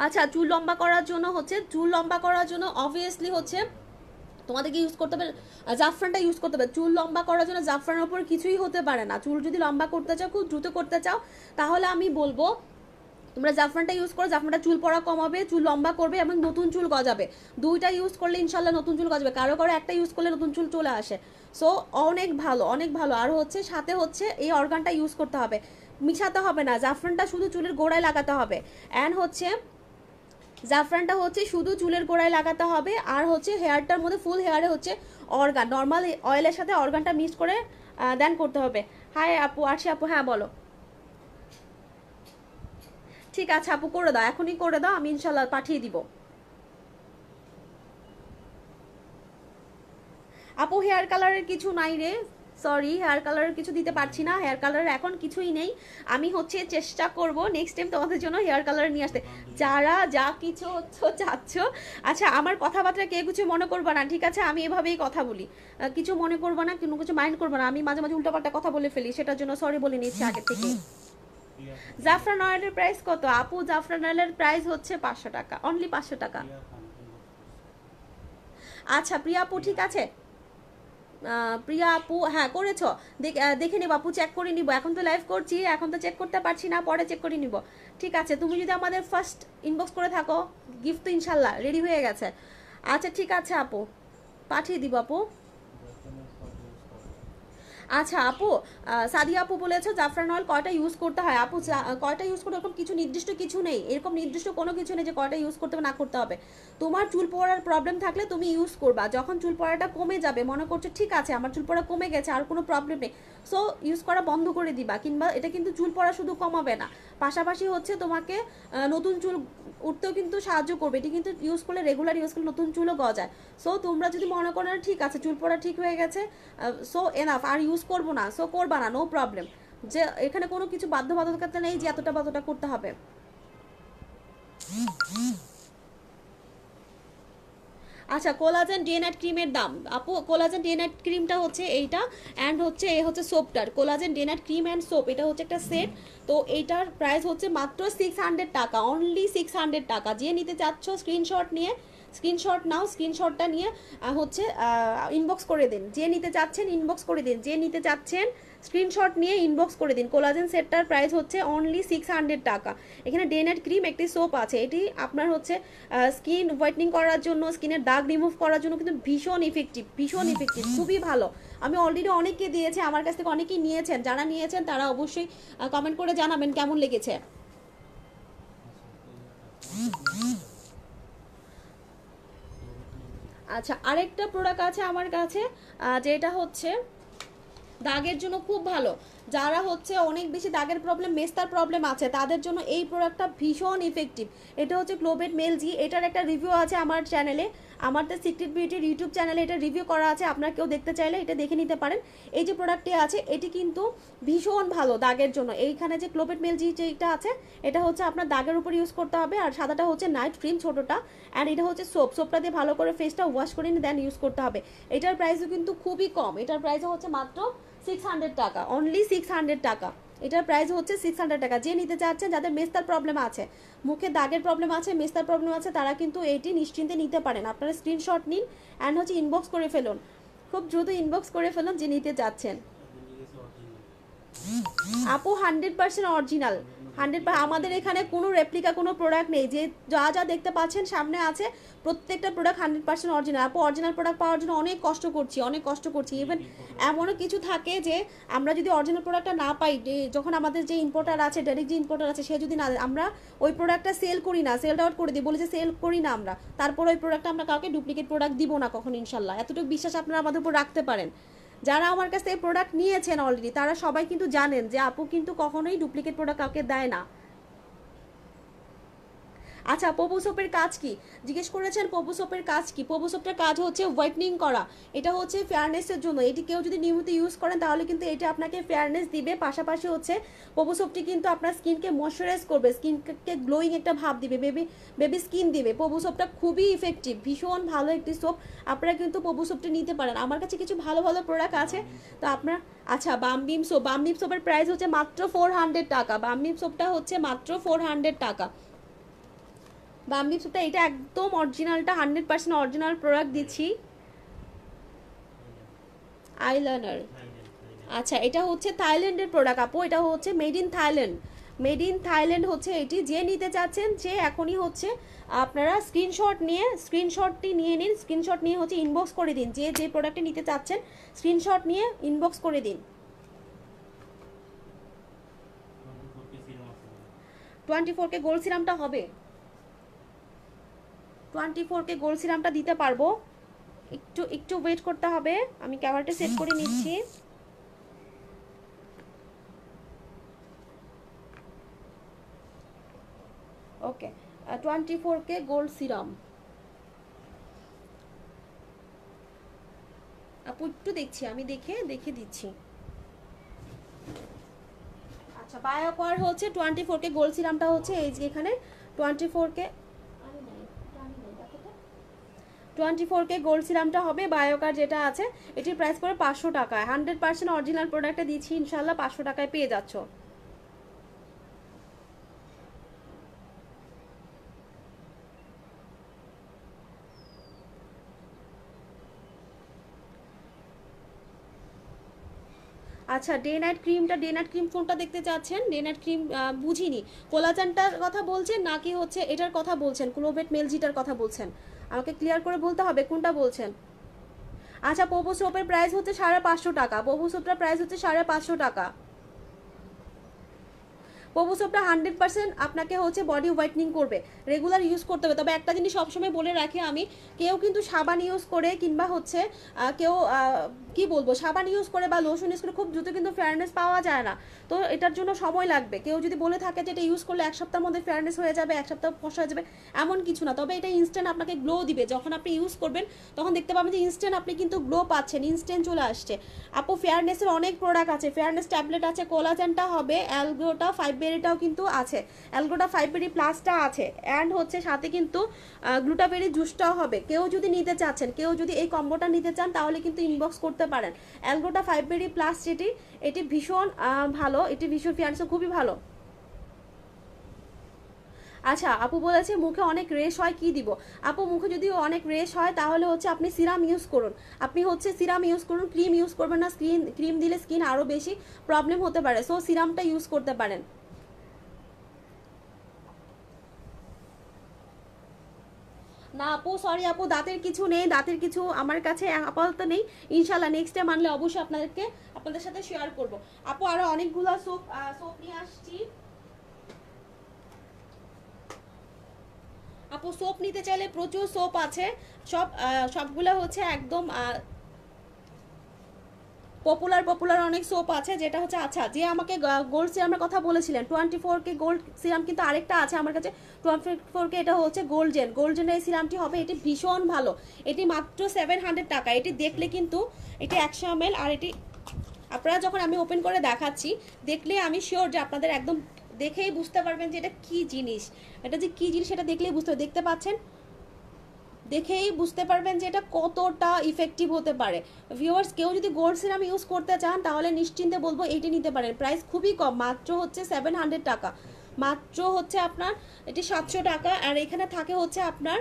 আচ্ছা চুল লম্বা করার জন্য হচ্ছে চুল লম্বা করার জন্য অবভিয়াসলি হচ্ছে তোমাদেরকে ইউজ করতে হবে জাফরানটা ইউজ করতে হবে চুল লম্বা করার জন্য জাফরানের উপর কিছুই হতে পারে না চুল যদি লম্বা করতে চাও খুব দ্রুত করতে চাও তাহলে আমি বলবো তোমরা জাফরানটা ইউজ করো জাফরানটা চুল পড়া কমাবে চুল লম্বা করবে এবং নতুন চুল গজাবে দুইটা ইউজ করলে ইনশাল্লাহ নতুন চুল গজাবে কারো কারো একটা ইউজ করলে নতুন চুল চলে আসে সো অনেক ভালো অনেক ভালো আর হচ্ছে সাথে হচ্ছে এই অর্গানটা ইউজ করতে হবে মিশাতে হবে না জাফরানটা শুধু চুলের গোড়ায় লাগাতে হবে অ্যান্ড হচ্ছে জাফরানটা হচ্ছে শুধু চুলের গোড়ায় লাগাতে হবে আর হচ্ছে হেয়ারটার মধ্যে ফুল হেয়ারে হচ্ছে অর্গান নর্মাল অয়েলের সাথে অর্গানটা মিক্স করে দেন করতে হবে হ্যাঁ আপু আরশি আপু হ্যাঁ বলো ঠিক আছে আপু করে দাও এখনই করে দাও আমি ইনশাল্লাহ পাঠিয়ে দিব আপু হেয়ার কালারের কিছু নাই রে সরি হেয়ার কালারের কিছু দিতে পারছি না হেয়ার কালার এখন কিছুই নেই আমি হচ্ছে চেষ্টা করব নেক্সট টাইম তোমাদের জন্য হেয়ার কালার নিয়ে আসতে যারা যা কিছু হচ্ছে চাচ্ছ আচ্ছা আমার কথাবার্তা কে কিছু মনে করবো না ঠিক আছে আমি এভাবেই কথা বলি কিছু মনে করবো না কোনো কিছু মাইন্ড করবো না আমি মাঝে মাঝে উল্টাপাল্টা কথা বলে ফেলি সেটার জন্য সরি বলে নিচ্ছি আগের থেকে জাফরান অয়েলের প্রাইস কত আপু জাফরান অয়েলের প্রাইস হচ্ছে পাঁচশো টাকা অনলি পাঁচশো টাকা আচ্ছা প্রিয়া আপু ঠিক আছে প্রিয়া আপু হ্যাঁ করেছো দেখে নিব আপু চেক করে নিব এখন তো লাইভ করছি এখন তো চেক করতে পারছি না পরে চেক করে নিব ঠিক আছে তুমি যদি আমাদের ফার্স্ট ইনবক্স করে থাকো গিফট তো ইনশাল্লাহ রেডি হয়ে গেছে আচ্ছা ঠিক আছে আপু পাঠিয়ে দিব আপু আচ্ছা আপু সাদিয়া আপু বলেছে জাফরান অয়েল কয়টা ইউজ করতে হয় আপু কয়টা ইউজ করতে এরকম কিছু নির্দিষ্ট কিছু নেই এরকম নির্দিষ্ট কোনো কিছু নেই যে কয়টা ইউজ করতে না করতে হবে তোমার চুল পড়ার প্রবলেম থাকলে তুমি ইউজ করবা যখন চুল পড়াটা কমে যাবে মনে করছো ঠিক আছে আমার চুল পড়া কমে গেছে আর কোনো প্রবলেম নেই সো ইউজ করা বন্ধ করে দিবা কিংবা এটা কিন্তু চুল পড়া শুধু কমাবে না পাশাপাশি হচ্ছে তোমাকে নতুন চুল উঠতেও কিন্তু সাহায্য করবে এটি কিন্তু ইউজ করলে রেগুলার ইউজ করলে নতুন চুলও গজায় সো তোমরা যদি মনে করো ঠিক আছে চুল পড়া ঠিক হয়ে গেছে সো এনাফ আর ইউজ ইউজ করবো না সো করবা না নো প্রবলেম যে এখানে কোনো কিছু বাধ্যবাধকতা নেই যে এতটা বাধ্যটা করতে হবে আচ্ছা কোলাজেন ডিএনএট ক্রিমের দাম আপু কোলাজেন ডিএনএট ক্রিমটা হচ্ছে এইটা অ্যান্ড হচ্ছে এ হচ্ছে সোপটার কোলাজেন ডিএনএট ক্রিম অ্যান্ড সোপ এটা হচ্ছে একটা সেট তো এইটার প্রাইস হচ্ছে মাত্র সিক্স টাকা অনলি সিক্স টাকা যে নিতে চাচ্ছ স্ক্রিনশট নিয়ে স্ক্রিনশট নাও স্ক্রিনশটটা নিয়ে হচ্ছে ইনবক্স করে দিন যে নিতে চাচ্ছেন ইনবক্স করে দিন যে নিতে চাচ্ছেন স্ক্রিনশট নিয়ে ইনবক্স করে দিন কোলাজেন সেটটার প্রাইস হচ্ছে অনলি সিক্স হান্ড্রেড টাকা এখানে ডেনেট ক্রিম একটি সোপ আছে এটি আপনার হচ্ছে স্কিন হোয়াইটনিং করার জন্য স্কিনের দাগ রিমুভ করার জন্য কিন্তু ভীষণ ইফেক্টিভ ভীষণ ইফেক্টিভ খুবই ভালো আমি অলরেডি অনেককে দিয়েছি আমার কাছ থেকে অনেকেই নিয়েছেন যারা নিয়েছেন তারা অবশ্যই কমেন্ট করে জানাবেন কেমন লেগেছে আচ্ছা আরেকটা প্রোডাক্ট আছে আমার কাছে যেটা হচ্ছে দাগের জন্য খুব ভালো যারা হচ্ছে অনেক বেশি দাগের প্রবলেম মেস্তার প্রবলেম আছে তাদের জন্য এই প্রোডাক্টটা ভীষণ ইফেক্টিভ এটা হচ্ছে ক্লোবেট মেল জি এটার একটা রিভিউ আছে আমার চ্যানেলে আমার দ্য সিক্রেট বিউটির ইউটিউব চ্যানেলে এটা রিভিউ করা আছে আপনার কেউ দেখতে চাইলে এটা দেখে নিতে পারেন এই যে প্রোডাক্টটি আছে এটি কিন্তু ভীষণ ভালো দাগের জন্য এইখানে যে ক্লোপেট মেল জি যেটা আছে এটা হচ্ছে আপনার দাগের উপর ইউজ করতে হবে আর সাদাটা হচ্ছে নাইট ক্রিম ছোটোটা অ্যান্ড এটা হচ্ছে সোপ সোপটা দিয়ে ভালো করে ফেসটা ওয়াশ করে নিয়ে দেন ইউজ করতে হবে এটার প্রাইসও কিন্তু খুবই কম এটার প্রাইসও হচ্ছে মাত্র সিক্স হান্ড্রেড টাকা অনলি সিক্স হান্ড্রেড টাকা এটার প্রাইস হচ্ছে সিক্স টাকা যে নিতে চাচ্ছেন যাদের মেস্তার প্রবলেম আছে মুখে দাগের প্রবলেম আছে মেস্তার প্রবলেম আছে তারা কিন্তু এটি নিশ্চিন্তে নিতে পারেন আপনারা স্ক্রিনশট নিন অ্যান্ড হচ্ছে ইনবক্স করে ফেলুন খুব দ্রুত ইনবক্স করে ফেলুন যে নিতে চাচ্ছেন আপু হান্ড্রেড পার্সেন্ট অরিজিনাল হান্ড্রেড আমাদের এখানে কোনো রেপ্লিকা কোনো প্রোডাক্ট নেই যে যা যা দেখতে পাচ্ছেন সামনে আছে প্রত্যেকটা প্রোডাক্ট হান্ড্রেড পার্সেন্ট অরিজিনাল আপু অরিজিনাল প্রোডাক্ট পাওয়ার জন্য অনেক কষ্ট করছি অনেক কষ্ট করছি ইভেন এমনও কিছু থাকে যে আমরা যদি অরিজিনাল প্রোডাক্টটা না পাই যখন আমাদের যে ইম্পোর্টার আছে ডাইরেক্ট যে ইম্পোর্টার আছে সে যদি না আমরা ওই প্রোডাক্টটা সেল করি না সেল আউট করে দিই বলি যে সেল করি না আমরা তারপর ওই প্রোডাক্টটা আমরা কাউকে ডুপ্লিকেট প্রোডাক্ট দিব না কখন ইনশাল্লাহ এতটুকু বিশ্বাস আপনারা আমাদের উপর রাখতে পারেন যারা আমার কাছ থেকে প্রোডাক্ট নিয়েছেন অলরেডি তারা সবাই কিন্তু জানেন যে আপু কিন্তু কখনোই ডুপ্লিকেট প্রোডাক্ট কাউকে দেয় না আচ্ছা সোপের কাজ কি জিজ্ঞেস করেছেন সোপের কাজ কি সোপটার কাজ হচ্ছে হোয়াইটনিং করা এটা হচ্ছে ফেয়ারনেসের জন্য এটি কেউ যদি নিয়মিত ইউজ করেন তাহলে কিন্তু এটা আপনাকে ফেয়ারনেস দিবে পাশাপাশি হচ্ছে সোপটি কিন্তু আপনার স্কিনকে ময়শ্চারাইজ করবে স্কিনকে গ্লোয়িং একটা ভাব দিবে বেবি বেবি স্কিন দিবে সোপটা খুবই ইফেক্টিভ ভীষণ ভালো একটি সোপ আপনারা কিন্তু সোপটি নিতে পারেন আমার কাছে কিছু ভালো ভালো প্রোডাক্ট আছে তো আপনার আচ্ছা বামবিম সোপ বামবিম সোপের প্রাইস হচ্ছে মাত্র ফোর হান্ড্রেড টাকা বামবিম সোপটা হচ্ছে মাত্র ফোর হান্ড্রেড টাকা বাম্বি সুপটা এটা একদম অরিজিনালটা হান্ড্রেড পার্সেন্ট অরিজিনাল প্রোডাক্ট দিচ্ছি আইলানার আচ্ছা এটা হচ্ছে থাইল্যান্ডের প্রোডাক্ট আপু এটা হচ্ছে made in Thailand made in Thailand হচ্ছে এটি যে নিতে চাচ্ছেন যে এখনই হচ্ছে আপনারা স্ক্রিনশট নিয়ে স্ক্রিনশটটি নিয়ে নিন স্ক্রিনশট নিয়ে হচ্ছে ইনবক্স করে দিন যে যে প্রোডাক্টটি নিতে চাচ্ছেন স্ক্রিনশট নিয়ে ইনবক্স করে দিন টোয়েন্টি ফোরকে গোল্ড সিরামটা হবে টোয়েন্টি ফোরকে গোল সিরামটা দিতে পারবো একটু একটু ওয়েট করতে হবে আমি ক্যামেরাটা সেট করে নিচ্ছি ওকে টোয়েন্টি ফোরকে গোল সিরাম আপু একটু দেখছি আমি দেখে দেখে দিচ্ছি আচ্ছা বায়োকোয়ার হচ্ছে টোয়েন্টি ফোরকে গোল সিরামটা হচ্ছে এই যে এখানে twenty four K twenty four K gold সিরামটা হবে বায়োকার যেটা আছে এটির প্রাইস পড়ে পাঁচশো টাকায় হান্ড্রেড পার্সেন্ট অরিজিনাল প্রোডাক্টটা দিচ্ছি ইনশাল্লাহ পাঁচশো টাকায় পেয়ে যাচ্ছ আচ্ছা ডে নাইট ক্রিমটা ডে নাইট ক্রিম কোনটা দেখতে চাচ্ছেন ডে নাইট ক্রিম বুঝিনি কোলাচানটার কথা বলছেন নাকি হচ্ছে এটার কথা বলছেন ক্লোভেট মেলজিটার কথা বলছেন আমাকে ক্লিয়ার করে বলতে হবে কোনটা বলছেন আচ্ছা পোপো সোপের প্রাইস হচ্ছে সাড়ে পাঁচশো টাকা পোপো সোপটার প্রাইস হচ্ছে সাড়ে পাঁচশো টাকা পোপো সোপটা হান্ড্রেড পার্সেন্ট আপনাকে হচ্ছে বডি হোয়াইটনিং করবে রেগুলার ইউজ করতে হবে তবে একটা জিনিস সবসময় বলে রাখি আমি কেউ কিন্তু সাবান ইউজ করে কিংবা হচ্ছে কেউ কি বলবো সাবান ইউজ করে বা লোশন ইউজ করে খুব দ্রুত কিন্তু ফেয়ারনেস পাওয়া যায় না তো এটার জন্য সময় লাগবে কেউ যদি বলে থাকে যে এটা ইউজ করলে এক সপ্তাহের মধ্যে ফেয়ারনেস হয়ে যাবে এক সপ্তাহ ফসা হয়ে যাবে এমন কিছু না তবে এটা ইনস্ট্যান্ট আপনাকে গ্লো দিবে যখন আপনি ইউজ করবেন তখন দেখতে পাবেন যে ইনস্ট্যান্ট আপনি কিন্তু গ্লো পাচ্ছেন ইনস্ট্যান্ট চলে আসছে আপু ফেয়ারনেসের অনেক প্রোডাক্ট আছে ফেয়ারনেস ট্যাবলেট আছে কোলাজেনটা হবে অ্যালগোটা ফাইভ বেরিটাও কিন্তু আছে অ্যালগোটা ফাইভ বেরি প্লাসটা আছে অ্যান্ড হচ্ছে সাথে কিন্তু গ্লুটাবেরি জুসটাও হবে কেউ যদি নিতে চাচ্ছেন কেউ যদি এই কম্বোটা নিতে চান তাহলে কিন্তু ইনবক্স করতে করতে পারেন অ্যালগোটা বেরি প্লাস যেটি এটি ভীষণ ভালো এটি ভীষণ ফিয়ান্সও খুবই ভালো আচ্ছা আপু বলেছে মুখে অনেক রেশ হয় কি দিব আপু মুখে যদি অনেক রেশ হয় তাহলে হচ্ছে আপনি সিরাম ইউজ করুন আপনি হচ্ছে সিরাম ইউজ করুন ক্রিম ইউজ করবেন না স্কিন ক্রিম দিলে স্কিন আরও বেশি প্রবলেম হতে পারে সো সিরামটা ইউজ করতে পারেন না আপু সরি আপু দাঁতের কিছু নেই দাঁতের কিছু আমার কাছে আপাতত নেই ইনশাল্লাহ নেক্সট টাইম আনলে অবশ্যই আপনাদেরকে আপনাদের সাথে শেয়ার করব আপু আরো অনেকগুলো সোপ সোপ নিয়ে আসছি আপু সোপ নিতে চাইলে প্রচুর সোপ আছে সব সবগুলো হচ্ছে একদম পপুলার পপুলার অনেক সোপ আছে যেটা হচ্ছে আচ্ছা যে আমাকে গোল্ড সিরামের কথা বলেছিলেন twenty four K gold serum কিন্তু আরেকটা আছে আমার কাছে টোয়েন্টি ফোর কে এটা হচ্ছে গোল্ড জেন গোল্ড এই সিরামটি হবে এটি ভীষণ ভালো এটি মাত্র সেভেন হান্ড্রেড টাকা এটি দেখলে কিন্তু এটি একশো এম আর এটি আপনারা যখন আমি ওপেন করে দেখাচ্ছি দেখলে আমি শিওর যে আপনাদের একদম দেখেই বুঝতে পারবেন যে এটা কী জিনিস এটা যে কী জিনিস সেটা দেখলেই বুঝতে দেখতে পাচ্ছেন দেখেই বুঝতে পারবেন যে এটা কতটা ইফেক্টিভ হতে পারে ভিউয়ার্স কেউ যদি গোল্ড সিরাম ইউজ করতে চান তাহলে নিশ্চিন্তে বলবো এইটি নিতে পারেন প্রাইস খুবই কম মাত্র হচ্ছে সেভেন হান্ড্রেড টাকা মাত্র হচ্ছে আপনার এটি সাতশো টাকা আর এখানে থাকে হচ্ছে আপনার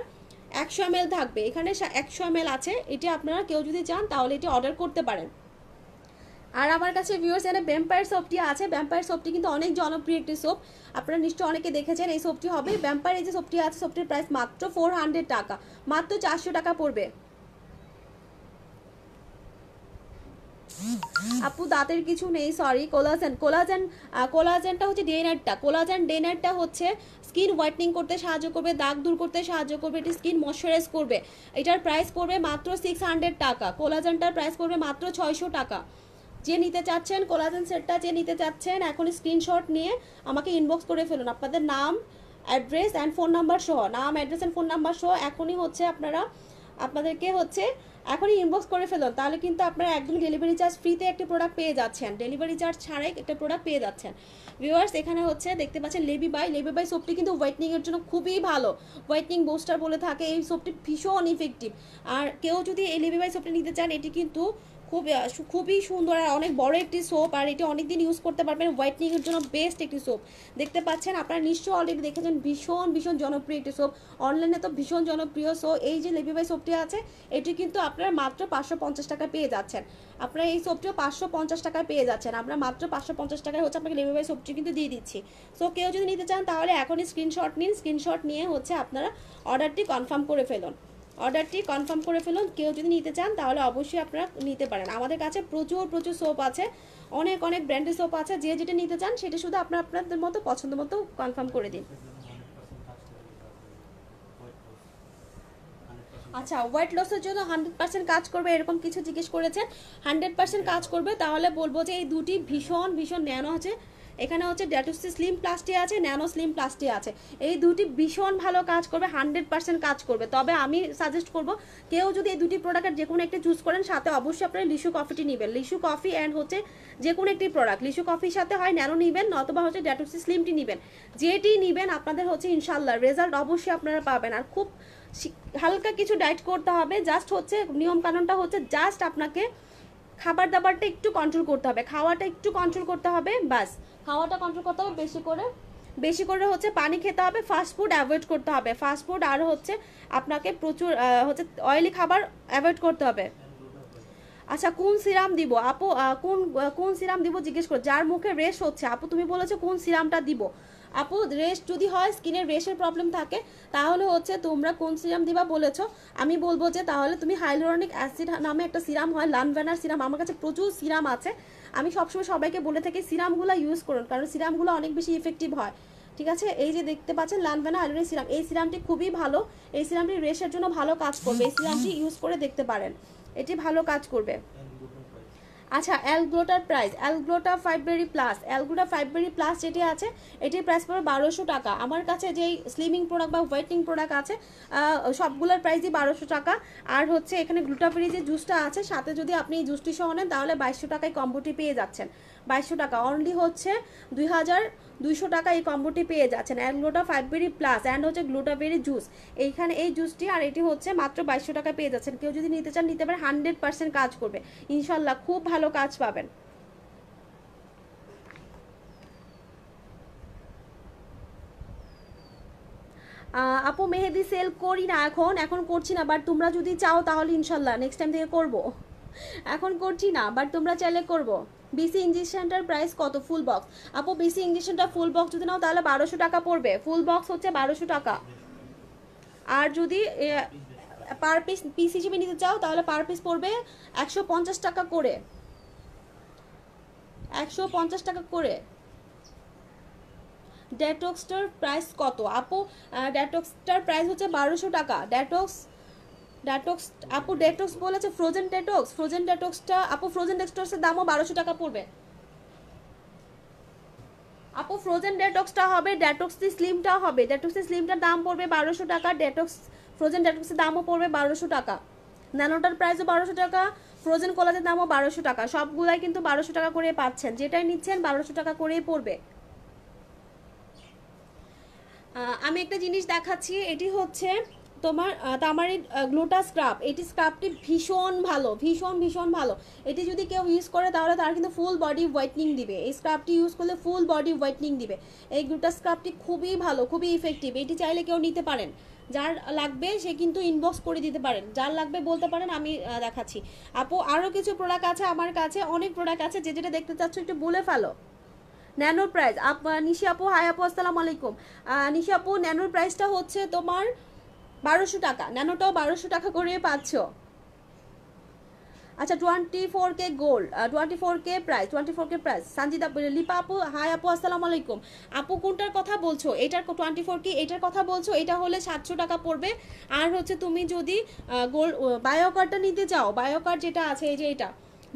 একশো এম থাকবে এখানে একশো এম আছে এটি আপনারা কেউ যদি চান তাহলে এটি অর্ডার করতে পারেন আর আমার কাছে ভিউর্স এখানে ভ্যাম্পায়ার সোপটি আছে ভ্যাম্পায়ার সোপটি কিন্তু অনেক জনপ্রিয় একটি সোপ আপনারা নিশ্চয়ই অনেকে দেখেছেন এই সোপটি হবে ভ্যাম্পায়ার এই যে সোপটি আছে সোপটির প্রাইস মাত্র ফোর হান্ড্রেড টাকা মাত্র চারশো টাকা পড়বে আপু দাঁতের কিছু নেই সরি কোলাজেন কোলাজেন কোলাজেনটা হচ্ছে ডেনারটা কোলাজেন ডেনারটা হচ্ছে স্কিন হোয়াইটনিং করতে সাহায্য করবে দাগ দূর করতে সাহায্য করবে এটি স্কিন ময়শ্চারাইজ করবে এটার প্রাইস পড়বে মাত্র সিক্স হান্ড্রেড টাকা কোলাজেনটার প্রাইস পড়বে মাত্র ছয়শো টাকা যে নিতে চাচ্ছেন কোলাজেন সেটটা যে নিতে চাচ্ছেন এখন স্ক্রিনশট নিয়ে আমাকে ইনবক্স করে ফেলুন আপনাদের নাম অ্যাড্রেস অ্যান্ড ফোন নাম্বার সহ নাম অ্যাড্রেস অ্যান্ড ফোন নাম্বার সহ এখনই হচ্ছে আপনারা আপনাদেরকে হচ্ছে এখনই ইনবক্স করে ফেলুন তাহলে কিন্তু আপনারা একদম ডেলিভারি চার্জ ফ্রিতে একটি প্রোডাক্ট পেয়ে যাচ্ছেন ডেলিভারি চার্জ ছাড়াই একটা প্রোডাক্ট পেয়ে যাচ্ছেন ভিউয়ার্স এখানে হচ্ছে দেখতে পাচ্ছেন লেবি বাই লেবি বাই সোপটি কিন্তু হোয়াইটনিংয়ের জন্য খুবই ভালো হোয়াইটনিং বুস্টার বলে থাকে এই সোপটি ভীষণ ইফেক্টিভ আর কেউ যদি এই লেবি বাই সোপটি নিতে চান এটি কিন্তু খুব খুবই সুন্দর আর অনেক বড় একটি সোপ আর এটি অনেক দিন ইউজ করতে পারবেন হোয়াইটনিংয়ের জন্য বেস্ট একটি সোপ দেখতে পাচ্ছেন আপনারা নিশ্চয়ই অলরেডি দেখেছেন ভীষণ ভীষণ জনপ্রিয় একটি সোপ অনলাইনে তো ভীষণ জনপ্রিয় সো এই যে লেবিবাই সোপটি আছে এটি কিন্তু আপনারা মাত্র পাঁচশো পঞ্চাশ টাকা পেয়ে যাচ্ছেন আপনারা এই সোপটিও পাঁচশো পঞ্চাশ টাকায় পেয়ে যাচ্ছেন আমরা মাত্র পাঁচশো পঞ্চাশ টাকায় হচ্ছে আপনাকে লেবিবাই সোপটি কিন্তু দিয়ে দিচ্ছি সো কেউ যদি নিতে চান তাহলে এখনই স্ক্রিনশট নিন স্ক্রিনশট নিয়ে হচ্ছে আপনারা অর্ডারটি কনফার্ম করে ফেলুন অর্ডারটি কনফার্ম করে ফেলুন কেউ যদি নিতে চান তাহলে অবশ্যই আপনারা নিতে পারেন আমাদের কাছে প্রচুর প্রচুর সোপ আছে অনেক অনেক ব্র্যান্ডের সোপ আছে যে যেটা নিতে চান সেটা শুধু আপনার আপনাদের মতো পছন্দ মতো কনফার্ম করে দিন আচ্ছা ওয়েট লসের জন্য হান্ড্রেড পার্সেন্ট কাজ করবে এরকম কিছু জিজ্ঞেস করেছেন হান্ড্রেড পার্সেন্ট কাজ করবে তাহলে বলবো যে এই দুটি ভীষণ ভীষণ ন্যানো আছে এখানে হচ্ছে ড্যাটুসি স্লিম প্লাস্টি আছে ন্যানো স্লিম প্লাস্টি আছে এই দুটি ভীষণ ভালো কাজ করবে হান্ড্রেড পার্সেন্ট কাজ করবে তবে আমি সাজেস্ট করব কেউ যদি এই দুটি প্রোডাক্টের যে কোনো একটি চুজ করেন সাথে অবশ্যই আপনার লিশু কফিটি নেবেন লিশু কফি অ্যান্ড হচ্ছে যে কোনো একটি প্রোডাক্ট লিশু কফির সাথে হয় ন্যানো নেবেন অথবা হচ্ছে ড্যাটুসি স্লিমটি নেবেন যেটি নেবেন আপনাদের হচ্ছে ইনশাল্লাহ রেজাল্ট অবশ্যই আপনারা পাবেন আর খুব হালকা কিছু ডায়েট করতে হবে জাস্ট হচ্ছে নিয়ম কানুনটা হচ্ছে জাস্ট আপনাকে খাবার দাবারটা একটু কন্ট্রোল করতে হবে খাওয়াটা একটু কন্ট্রোল করতে হবে বাস খাওয়াটা কন্ট্রোল করতে হবে বেশি করে বেশি করে হচ্ছে পানি খেতে হবে ফাস্টফুড অ্যাভয়েড করতে হবে ফাস্টফুড আর হচ্ছে আপনাকে প্রচুর হচ্ছে অয়েলি খাবার অ্যাভয়েড করতে হবে আচ্ছা কোন সিরাম দিব আপু কোন কোন সিরাম দিব জিজ্ঞেস করো যার মুখে রেশ হচ্ছে আপু তুমি বলেছো কোন সিরামটা দিব আপু রেশ যদি হয় স্কিনের রেশের প্রবলেম থাকে তাহলে হচ্ছে তোমরা কোন সিরাম দিবা বলেছ আমি বলবো যে তাহলে তুমি হাইলোরনিক অ্যাসিড নামে একটা সিরাম হয় লানভেনার সিরাম আমার কাছে প্রচুর সিরাম আছে আমি সবসময় সবাইকে বলে থাকি সিরামগুলো ইউজ করুন কারণ সিরামগুলো অনেক বেশি ইফেক্টিভ হয় ঠিক আছে এই যে দেখতে পাচ্ছেন লানভেনা আয়রনের সিরাম এই সিরামটি খুবই ভালো এই সিরামটি রেশের জন্য ভালো কাজ করবে এই সিরামটি ইউজ করে দেখতে পারেন এটি ভালো কাজ করবে আচ্ছা অ্যালগ্লোটার প্রাইস অ্যালগ্লোটা ফাইব্রেরি প্লাস অ্যালগ্লোটা ফাইব্রেরি প্লাস যেটি আছে এটির প্রাইস পড়বে বারোশো টাকা আমার কাছে যেই স্লিমিং প্রোডাক্ট বা হোয়াইটনিং প্রোডাক্ট আছে সবগুলোর প্রাইসই বারোশো টাকা আর হচ্ছে এখানে গ্লুটাফ্রি যে জুসটা আছে সাথে যদি আপনি এই জুসটি সহ নেন তাহলে বাইশশো টাকায় কম্বোটি পেয়ে যাচ্ছেন বাইশশো টাকা অনলি হচ্ছে দুই হাজার দুইশো টাকা এই কম্বোটি পেয়ে যাচ্ছেন and gluta five berry plus and হচ্ছে গ্লুটাবেরি জুস এইখানে এই জুসটি আর এটি হচ্ছে মাত্র বাইশশো টাকা পেয়ে যাচ্ছেন কেউ যদি নিতে চান নিতে পারে হান্ড্রেড পার্সেন্ট কাজ করবে ইনশাল্লাহ খুব ভালো কাজ পাবেন আপু মেহেদি সেল করি না এখন এখন করছি না বাট তোমরা যদি চাও তাহলে ইনশাল্লাহ নেক্সট টাইম থেকে করবো এখন করছি না বাট তোমরা চাইলে করবো বিসি ইঞ্জেকশনটার প্রাইস কত ফুল বক্স আপু বিসি ইঞ্জেকশনটা ফুল বক্স যদি নাও তাহলে বারোশো টাকা পড়বে ফুল বক্স হচ্ছে বারোশো টাকা আর যদি পার পিস পিস হিসেবে নিতে চাও তাহলে পার পিস পড়বে একশো পঞ্চাশ টাকা করে একশো পঞ্চাশ টাকা করে ড্যাটক্সটার প্রাইস কত আপু ড্যাটক্সটার প্রাইস হচ্ছে বারোশো টাকা ড্যাটক্স ড্যাটক্স আপু ডেটক্স বলেছে ফ্রোজেন ডেটক্স ফ্রোজেন ডেটক্সটা আপু ফ্রোজেন ডেটক্সের দামও বারোশো টাকা পড়বে আপু ফ্রোজেন ডেটক্সটা হবে দি স্লিমটা হবে ডেটক্সি স্লিমটার দাম পড়বে বারোশো টাকা ডেটক্স ফ্রোজেন ডেটক্সের দামও পড়বে বারোশো টাকা ন্যানোটার প্রাইসও বারোশো টাকা ফ্রোজেন কলাজের দামও বারোশো টাকা সবগুলাই কিন্তু বারোশো টাকা করে পাচ্ছেন যেটাই নিচ্ছেন বারোশো টাকা করেই পড়বে আমি একটা জিনিস দেখাচ্ছি এটি হচ্ছে তোমার তামার এই স্ক্রাব এটি স্ক্রাবটি ভীষণ ভালো ভীষণ ভীষণ ভালো এটি যদি কেউ ইউজ করে তাহলে তার কিন্তু ফুল বডি হোয়াইটনিং দিবে এই স্ক্রাবটি ইউজ করলে ফুল বডি হোয়াইটনিং দিবে এই গ্লুটা স্ক্রাবটি খুবই ভালো খুবই ইফেক্টিভ এটি চাইলে কেউ নিতে পারেন যার লাগবে সে কিন্তু ইনবক্স করে দিতে পারেন যার লাগবে বলতে পারেন আমি দেখাচ্ছি আপু আরও কিছু প্রোডাক্ট আছে আমার কাছে অনেক প্রোডাক্ট আছে যে যেটা দেখতে চাচ্ছ একটু বলে ফেলো ন্যানো প্রাইস আপ নিশি আপু হাই আপু আসসালামু আলাইকুম নিশি আপু ন্যানোর প্রাইসটা হচ্ছে তোমার বারোশো টাকা ন্যানোটাও বারোশো টাকা করে পাচ্ছ আচ্ছা twenty four K gold twenty four K price twenty four K price Sanjida Lipa আপু হাই আপু আসসালাম আলাইকুম আপু কোনটার কথা বলছো এটার টোয়েন্টি ফোর কি এটার কথা বলছো এটা হলে সাতশো টাকা পড়বে আর হচ্ছে তুমি যদি গোল্ড কার্ডটা নিতে চাও কার্ড যেটা আছে এই যে এটা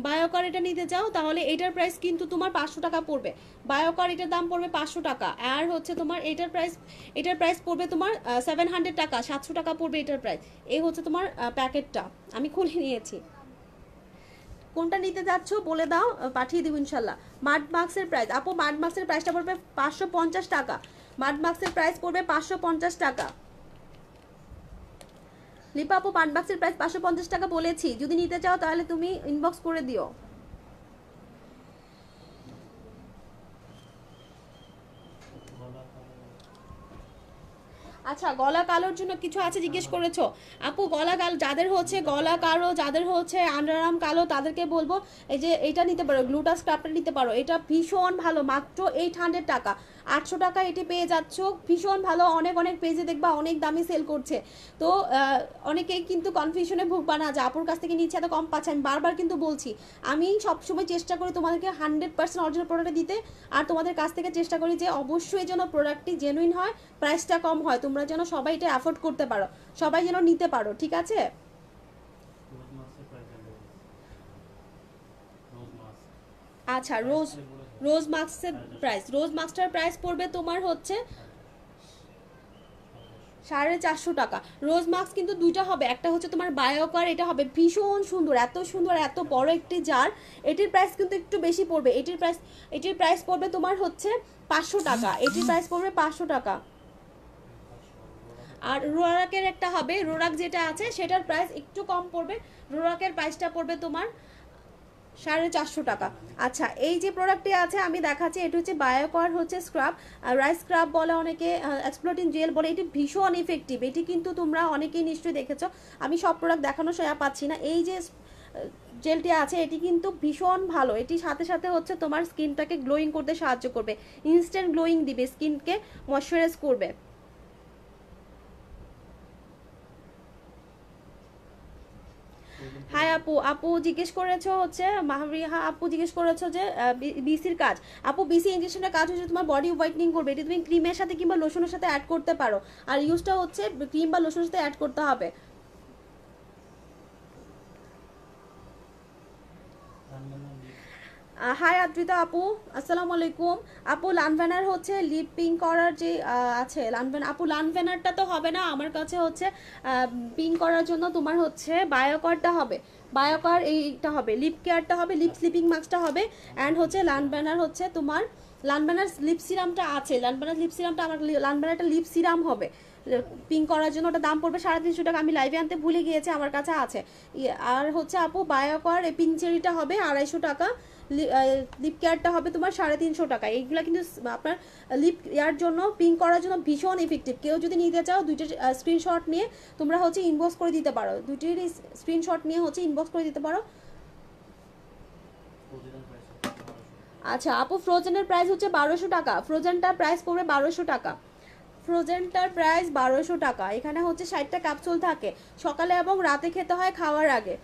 বায়োকার এটা নিতে চাও তাহলে এটার প্রাইস কিন্তু তোমার পাঁচশো টাকা পড়বে বায়োকার এটার দাম পড়বে পাঁচশো টাকা আর হচ্ছে তোমার এটার প্রাইস এটার প্রাইস পড়বে তোমার সেভেন হান্ড্রেড টাকা সাতশো টাকা পড়বে এটার প্রাইস এই হচ্ছে তোমার প্যাকেটটা আমি খুলে নিয়েছি কোনটা নিতে যাচ্ছ বলে দাও পাঠিয়ে দিব ইনশাল্লাহ মাড মাক্সের প্রাইস আপু মাড মাক্সের প্রাইসটা পড়বে পাঁচশো পঞ্চাশ টাকা মাড মাক্সের প্রাইস পড়বে পাঁচশো পঞ্চাশ টাকা লিপা আপু পান বাক্সের প্রাইস পাঁচশো পঞ্চাশ টাকা বলেছি যদি নিতে চাও তাহলে তুমি ইনবক্স করে দিও আচ্ছা গলা কালোর জন্য কিছু আছে জিজ্ঞেস করেছো আপু গলা কালো যাদের হচ্ছে গলা কালো যাদের হচ্ছে আন্ডারআর্ম কালো তাদেরকে বলবো এই যে এটা নিতে পারো গ্লুটাস ক্রাফটটা নিতে পারো এটা ভীষণ ভালো মাত্র এইট হান্ড্রেড টাকা আটশো টাকা এটি পেয়ে যাচ্ছ ভীষণ ভালো অনেক অনেক পেজে দেখবা অনেক দামি সেল করছে তো অনেকেই কিন্তু কনফিউশনে ভুগবা না যে আপুর কাছ থেকে নিচ্ছে এত কম পাচ্ছে আমি বারবার কিন্তু বলছি আমি সবসময় চেষ্টা করি তোমাদেরকে হান্ড্রেড পার্সেন্ট অরিজিনাল প্রোডাক্ট দিতে আর তোমাদের কাছ থেকে চেষ্টা করি যে অবশ্যই যেন প্রোডাক্টটি জেনুইন হয় প্রাইসটা কম হয় তোমরা তোমরা যেন সবাই এটা অ্যাফোর্ড করতে পারো সবাই যেন নিতে পারো ঠিক আছে আচ্ছা রোজ রোজ মাস্কের প্রাইস রোজ মাস্টার প্রাইস পড়বে তোমার হচ্ছে সাড়ে চারশো টাকা রোজ মাস্ক কিন্তু দুইটা হবে একটা হচ্ছে তোমার বায়োকার এটা হবে ভীষণ সুন্দর এত সুন্দর এত বড় একটি জার এটির প্রাইস কিন্তু একটু বেশি পড়বে এটির প্রাইস এটির প্রাইস পড়বে তোমার হচ্ছে পাঁচশো টাকা এটির প্রাইস পড়বে পাঁচশো টাকা আর রোরাকের একটা হবে রোরাক যেটা আছে সেটার প্রাইস একটু কম পড়বে রোরাকের প্রাইসটা পড়বে তোমার সাড়ে চারশো টাকা আচ্ছা এই যে প্রোডাক্টটি আছে আমি দেখাচ্ছি এটা হচ্ছে বায়োকার হচ্ছে স্ক্রাব রাইস স্ক্রাব বলে অনেকে এক্সপ্লোটিন জেল বলে এটি ভীষণ ইফেক্টিভ এটি কিন্তু তোমরা অনেকেই নিশ্চয়ই দেখেছ আমি সব প্রোডাক্ট দেখানো সয়া পাচ্ছি না এই যে জেলটি আছে এটি কিন্তু ভীষণ ভালো এটি সাথে সাথে হচ্ছে তোমার স্কিনটাকে গ্লোয়িং করতে সাহায্য করবে ইনস্ট্যান্ট গ্লোয়িং দিবে স্কিনকে ময়শ্চারাইজ করবে হাই আপু আপু জিজ্ঞেস করেছো হচ্ছে মাহরিহা হ্যাঁ, আপু জিজ্ঞেস করেছো যে বিসির কাজ আপু বিসি ইঞ্জেকশনের কাজ হচ্ছে তোমার বডি হোয়াইটনিং করবে এটি তুমি ক্রিমের সাথে কিংবা লোশনের সাথে অ্যাড করতে পারো আর ইউজটা হচ্ছে ক্রিম বা লোশনের সাথে অ্যাড করতে হবে হাই আদ্রিতা আপু আসসালামু আলাইকুম আপু লানভেনার হচ্ছে লিপ পিঙ্ক করার যে আছে লানভেন আপু লানভেনারটা তো হবে না আমার কাছে হচ্ছে পিঙ্ক করার জন্য তোমার হচ্ছে বায়োকারটা হবে বায়োকার এইটা হবে লিপ কেয়ারটা হবে লিপ স্লিপিং মাস্কটা হবে অ্যান্ড হচ্ছে লানভেনার হচ্ছে তোমার লানবানার লিপ সিরামটা আছে ব্যানার লিপ সিরামটা আমার লানবানারটা লিপ সিরাম হবে পিং করার জন্য ওটা দাম পড়বে সাড়ে তিনশো টাকা আমি লাইভে আনতে ভুলে গিয়েছি আমার কাছে আছে আর হচ্ছে আপু বায়োকর এই চেরিটা হবে আড়াইশো টাকা লিপ কেয়ারটা হবে তোমার সাড়ে তিনশো টাকা এইগুলো কিন্তু আপনার লিপ কেয়ার জন্য পিং করার জন্য ভীষণ ইফেক্টিভ কেউ যদি নিতে চাও দুইটা স্ক্রিনশট নিয়ে তোমরা হচ্ছে ইনবক্স করে দিতে পারো দুইটির স্ক্রিনশট নিয়ে হচ্ছে ইনবক্স করে দিতে পারো আচ্ছা আপু ফ্রোজেনের প্রাইস হচ্ছে বারোশো টাকা ফ্রোজেনটার প্রাইস পড়বে বারোশো টাকা ফ্রোজেনটার প্রাইস বারোশো টাকা এখানে হচ্ছে ষাটটা ক্যাপসুল থাকে সকালে এবং রাতে খেতে হয় খাওয়ার আগে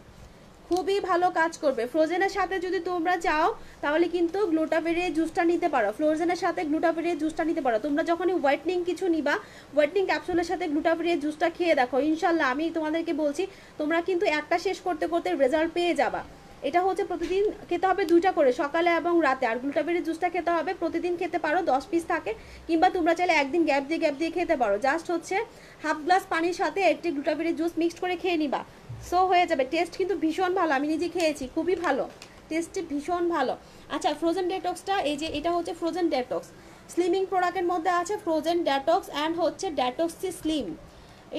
খুবই ভালো কাজ করবে ফ্রোজেনের সাথে যদি তোমরা চাও তাহলে কিন্তু গ্লুটাবেরির জুসটা নিতে পারো ফ্রোজেনের সাথে গ্লুটাবেরির জুসটা নিতে পারো তোমরা যখনই হোয়াইটনিং কিছু নিবা হোয়াইটনিং ক্যাপসুলের সাথে গ্লুটাবেরির জুসটা খেয়ে দেখো ইনশাল্লাহ আমি তোমাদেরকে বলছি তোমরা কিন্তু একটা শেষ করতে করতে রেজাল্ট পেয়ে যাবা এটা হচ্ছে প্রতিদিন খেতে হবে দুইটা করে সকালে এবং রাতে আর গ্লুটাবেরি জুসটা খেতে হবে প্রতিদিন খেতে পারো দশ পিস থাকে কিংবা তোমরা চাইলে একদিন গ্যাপ দিয়ে গ্যাপ দিয়ে খেতে পারো জাস্ট হচ্ছে হাফ গ্লাস পানির সাথে একটি গ্লুটাবেরি জুস মিক্সড করে খেয়ে নিবা সো হয়ে যাবে টেস্ট কিন্তু ভীষণ ভালো আমি নিজে খেয়েছি খুবই ভালো টেস্টটি ভীষণ ভালো আচ্ছা ফ্রোজেন ডেটক্সটা এই যে এটা হচ্ছে ফ্রোজেন ডেটক্স স্লিমিং প্রোডাক্টের মধ্যে আছে ফ্রোজেন ডেটক্স অ্যান্ড হচ্ছে ডেটক্সি স্লিম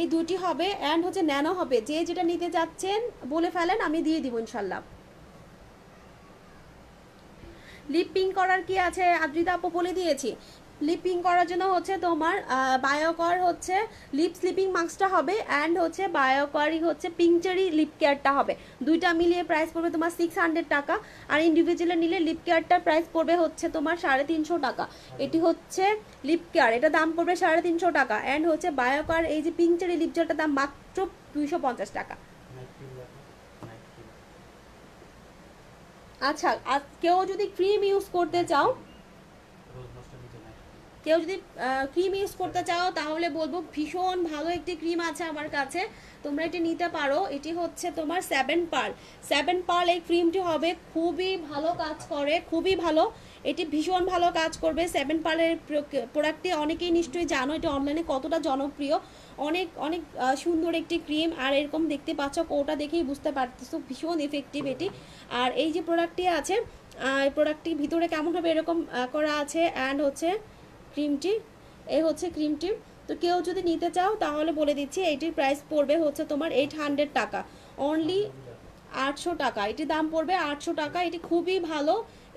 এই দুটি হবে অ্যান্ড হচ্ছে ন্যানো হবে যে যেটা নিতে যাচ্ছেন বলে ফেলেন আমি দিয়ে দিব ইনশাল্লাহ লিপ করার কি আছে আদ্রিতা আপু বলে দিয়েছি লিপিং করার জন্য হচ্ছে তোমার বায়োকর হচ্ছে লিপ স্লিপিং মাস্কটা হবে অ্যান্ড হচ্ছে বায়োকরই হচ্ছে পিংচারি লিপ কেয়ারটা হবে দুইটা মিলিয়ে প্রাইস পড়বে তোমার সিক্স হান্ড্রেড টাকা আর ইন্ডিভিজুয়ালি নিলে লিপ কেয়ারটার প্রাইস পড়বে হচ্ছে তোমার সাড়ে তিনশো টাকা এটি হচ্ছে লিপ কেয়ার এটা দাম পড়বে সাড়ে তিনশো টাকা অ্যান্ড হচ্ছে বায়োকর এই যে পিংচারি লিপ জেলটার দাম মাত্র দুইশো পঞ্চাশ টাকা আচ্ছা আর কেউ যদি ক্রিম ইউজ করতে চাও কেউ যদি ক্রিম ইউজ করতে চাও তাহলে বলবো ভীষণ ভালো একটি ক্রিম আছে আমার কাছে তোমরা এটি নিতে পারো এটি হচ্ছে তোমার সেভেন পার সেভেন পার্ল এই ক্রিমটি হবে খুবই ভালো কাজ করে খুবই ভালো এটি ভীষণ ভালো কাজ করবে সেভেন পারের প্রোডাক্টটি অনেকেই নিশ্চয়ই জানো এটা অনলাইনে কতটা জনপ্রিয় অনেক অনেক সুন্দর একটি ক্রিম আর এরকম দেখতে পাচ্ছ কোটা দেখেই বুঝতে পারতেছো ভীষণ এফেক্টিভ এটি আর এই যে প্রোডাক্টটি আছে এই প্রোডাক্টটি ভিতরে কেমন হবে এরকম করা আছে অ্যান্ড হচ্ছে ক্রিমটি এই হচ্ছে ক্রিমটি তো কেউ যদি নিতে চাও তাহলে বলে দিচ্ছি এটির প্রাইস পড়বে হচ্ছে তোমার এইট হান্ড্রেড টাকা অনলি আটশো টাকা এটির দাম পড়বে আটশো টাকা এটি খুবই ভালো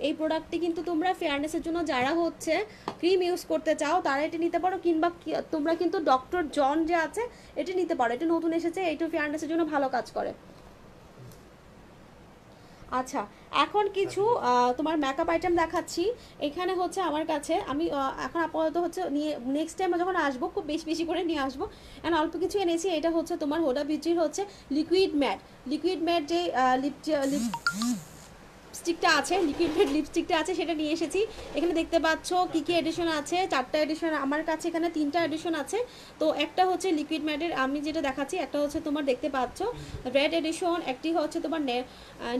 এই প্রোডাক্টটি কিন্তু তোমরা ফেয়ারনেসের জন্য যারা হচ্ছে ক্রিম ইউজ করতে চাও তারা এটি নিতে পারো কিংবা তোমরা কিন্তু ডক্টর জন যে আছে এটি নিতে পারো এটি নতুন এসেছে এইটু ফেয়ারনেসের জন্য ভালো কাজ করে আচ্ছা এখন কিছু আচ্ছা। তোমার মেকআপ আইটেম দেখাচ্ছি এখানে হচ্ছে আমার কাছে আমি এখন আপাতত হচ্ছে নিয়ে নেক্সট টাইম যখন আসবো খুব বেশি বেশি করে নিয়ে আসবো এখন অল্প কিছু এনেছি এটা হচ্ছে তোমার হোডা বিউটির হচ্ছে লিকুইড ম্যাট লিকুইড ম্যাট যে লিপ লিপ লিপস্টিকটা আছে লিকুইড লিপস্টিকটা আছে সেটা নিয়ে এসেছি এখানে দেখতে পাচ্ছ কী কী এডিশন আছে চারটা এডিশন আমার কাছে এখানে তিনটা এডিশন আছে তো একটা হচ্ছে লিকুইড ম্যাটের আমি যেটা দেখাচ্ছি একটা হচ্ছে তোমার দেখতে পাচ্ছ রেড এডিশন একটি হচ্ছে তোমার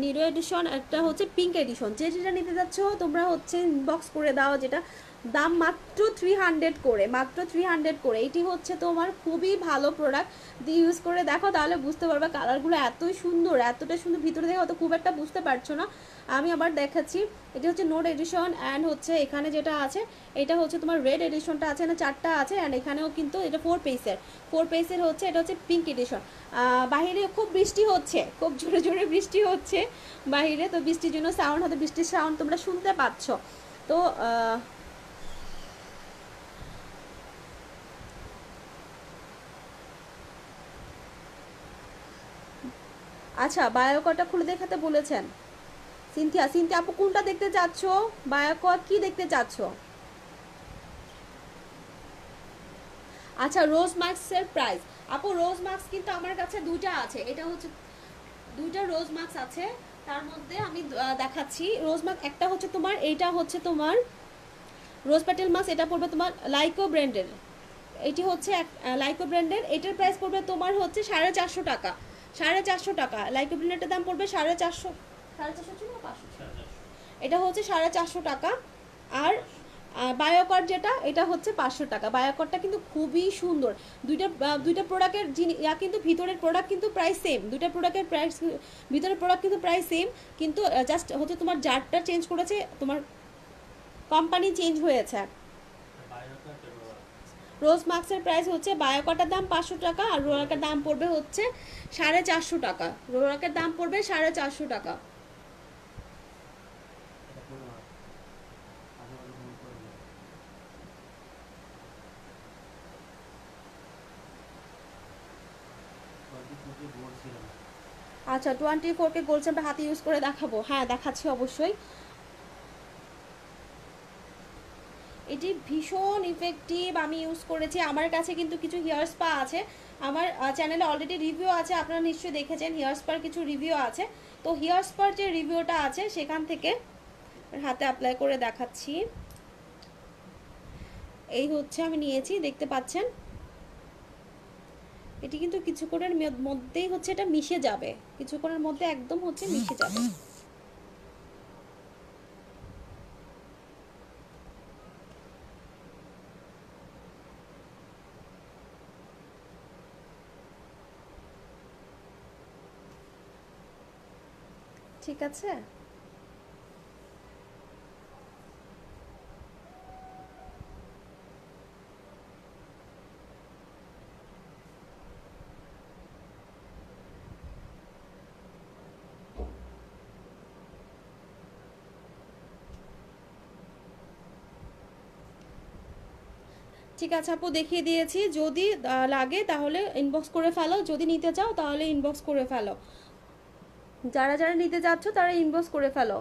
নিরো এডিশন একটা হচ্ছে পিঙ্ক এডিশন যে যেটা নিতে যাচ্ছ তোমরা হচ্ছে ইনবক্স করে দাও যেটা দাম মাত্র থ্রি হান্ড্রেড করে মাত্র থ্রি হান্ড্রেড করে এটি হচ্ছে তোমার খুবই ভালো প্রোডাক্ট দিয়ে ইউজ করে দেখো তাহলে বুঝতে পারবে কালারগুলো এতই সুন্দর এতটা সুন্দর ভিতরে দেখে হয়তো খুব একটা বুঝতে পারছো না আমি আবার দেখাচ্ছি এটি হচ্ছে নোট এডিশন অ্যান্ড হচ্ছে এখানে যেটা আছে এটা হচ্ছে তোমার রেড এডিশনটা আছে না চারটা আছে অ্যান্ড এখানেও কিন্তু এটা ফোর পেসের ফোর পেসের হচ্ছে এটা হচ্ছে পিঙ্ক এডিশন বাহিরে খুব বৃষ্টি হচ্ছে খুব জোরে জোরে বৃষ্টি হচ্ছে বাহিরে তো বৃষ্টির জন্য সাউন্ড হয়তো বৃষ্টির সাউন্ড তোমরা শুনতে পাচ্ছ তো আচ্ছা বায়োকটা খুলে দেখাতে বলেছেন সিনথিয়া সিনথিয়া আপু কোনটা দেখতে চাচ্ছ বায়োকট কি দেখতে চাচ্ছ আচ্ছা রোজ মার্কসের প্রাইস আপু রোজ মাস্ক কিন্তু আমার কাছে দুটা আছে এটা হচ্ছে দুইটা রোজ মাস্ক আছে তার মধ্যে আমি দেখাচ্ছি রোজ মাস্ক একটা হচ্ছে তোমার এইটা হচ্ছে তোমার রোজ প্যাটেল মাস্ক এটা পড়বে তোমার লাইকো ব্র্যান্ডের এটি হচ্ছে লাইকো ব্র্যান্ডের এটার প্রাইস পড়বে তোমার হচ্ছে সাড়ে চারশো টাকা সাড়ে চারশো টাকা লাইকোপিনের দাম পড়বে সাড়ে চারশো সাড়ে চারশো ছিল এটা হচ্ছে সাড়ে চারশো টাকা আর বায়োকট যেটা এটা হচ্ছে পাঁচশো টাকা বায়োকটটা কিন্তু খুবই সুন্দর দুইটা দুইটা প্রোডাক্টের ইয়া কিন্তু ভিতরের প্রোডাক্ট কিন্তু প্রায় সেম দুইটা প্রোডাক্টের প্রাইস ভিতরের প্রোডাক্ট কিন্তু প্রায় সেম কিন্তু জাস্ট হচ্ছে তোমার জারটা চেঞ্জ করেছে তোমার কোম্পানি চেঞ্জ হয়েছে রোজ মাস্কের প্রাইস হচ্ছে বায়োকাটার দাম পাঁচশো টাকা আর রোলাকের দাম পড়বে হচ্ছে সাড়ে চারশো টাকা রোলাকের দাম পড়বে সাড়ে চারশো টাকা আচ্ছা টোয়েন্টি ফোরকে গোল্ড আমরা হাতে ইউজ করে দেখাবো হ্যাঁ দেখাচ্ছি অবশ্যই এটি ভীষণ ইফেক্টিভ আমি ইউজ করেছি আমার কাছে কিন্তু কিছু হেয়ার স্পা আছে আমার চ্যানেলে অলরেডি রিভিউ আছে আপনারা নিশ্চয়ই দেখেছেন হেয়ার স্পার কিছু রিভিউ আছে তো হেয়ার স্পার যে রিভিউটা আছে সেখান থেকে হাতে অ্যাপ্লাই করে দেখাচ্ছি এই হচ্ছে আমি নিয়েছি দেখতে পাচ্ছেন এটি কিন্তু কিছুক্ষণের মধ্যেই হচ্ছে এটা মিশে যাবে কিছুক্ষণের মধ্যে একদম হচ্ছে মিশে যাবে ঠিক আছে ঠিক আছে আপু দেখিয়ে দিয়েছি যদি লাগে তাহলে ইনবক্স করে ফেলো যদি নিতে চাও তাহলে ইনবক্স করে ফেলো যারা যারা নিতে যাচ্ছ তারা ইনবক্স করে ফেলো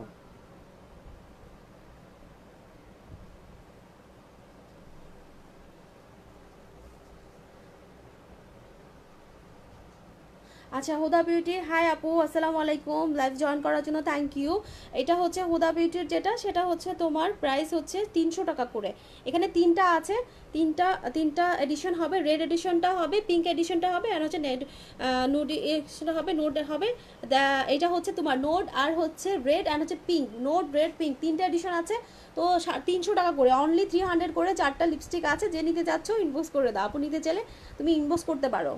আচ্ছা হুদা বিউটির হাই আপু আসসালামু আলাইকুম লাইভ জয়েন করার জন্য থ্যাংক ইউ এটা হচ্ছে হুদা বিউটির যেটা সেটা হচ্ছে তোমার প্রাইস হচ্ছে তিনশো টাকা করে এখানে তিনটা আছে তিনটা তিনটা এডিশন হবে রেড এডিশনটা হবে পিঙ্ক এডিশনটা হবে আর হচ্ছে নেড নোড এডিশনটা হবে নোড হবে এটা হচ্ছে তোমার নোড আর হচ্ছে রেড অ্যান্ড হচ্ছে পিঙ্ক নোড রেড পিঙ্ক তিনটা এডিশন আছে তো তিনশো টাকা করে অনলি থ্রি হান্ড্রেড করে চারটা লিপস্টিক আছে যে নিতে চাচ্ছ ইনভোস্ট করে দাও আপনি নিতে চাইলে তুমি ইনভোস্ট করতে পারো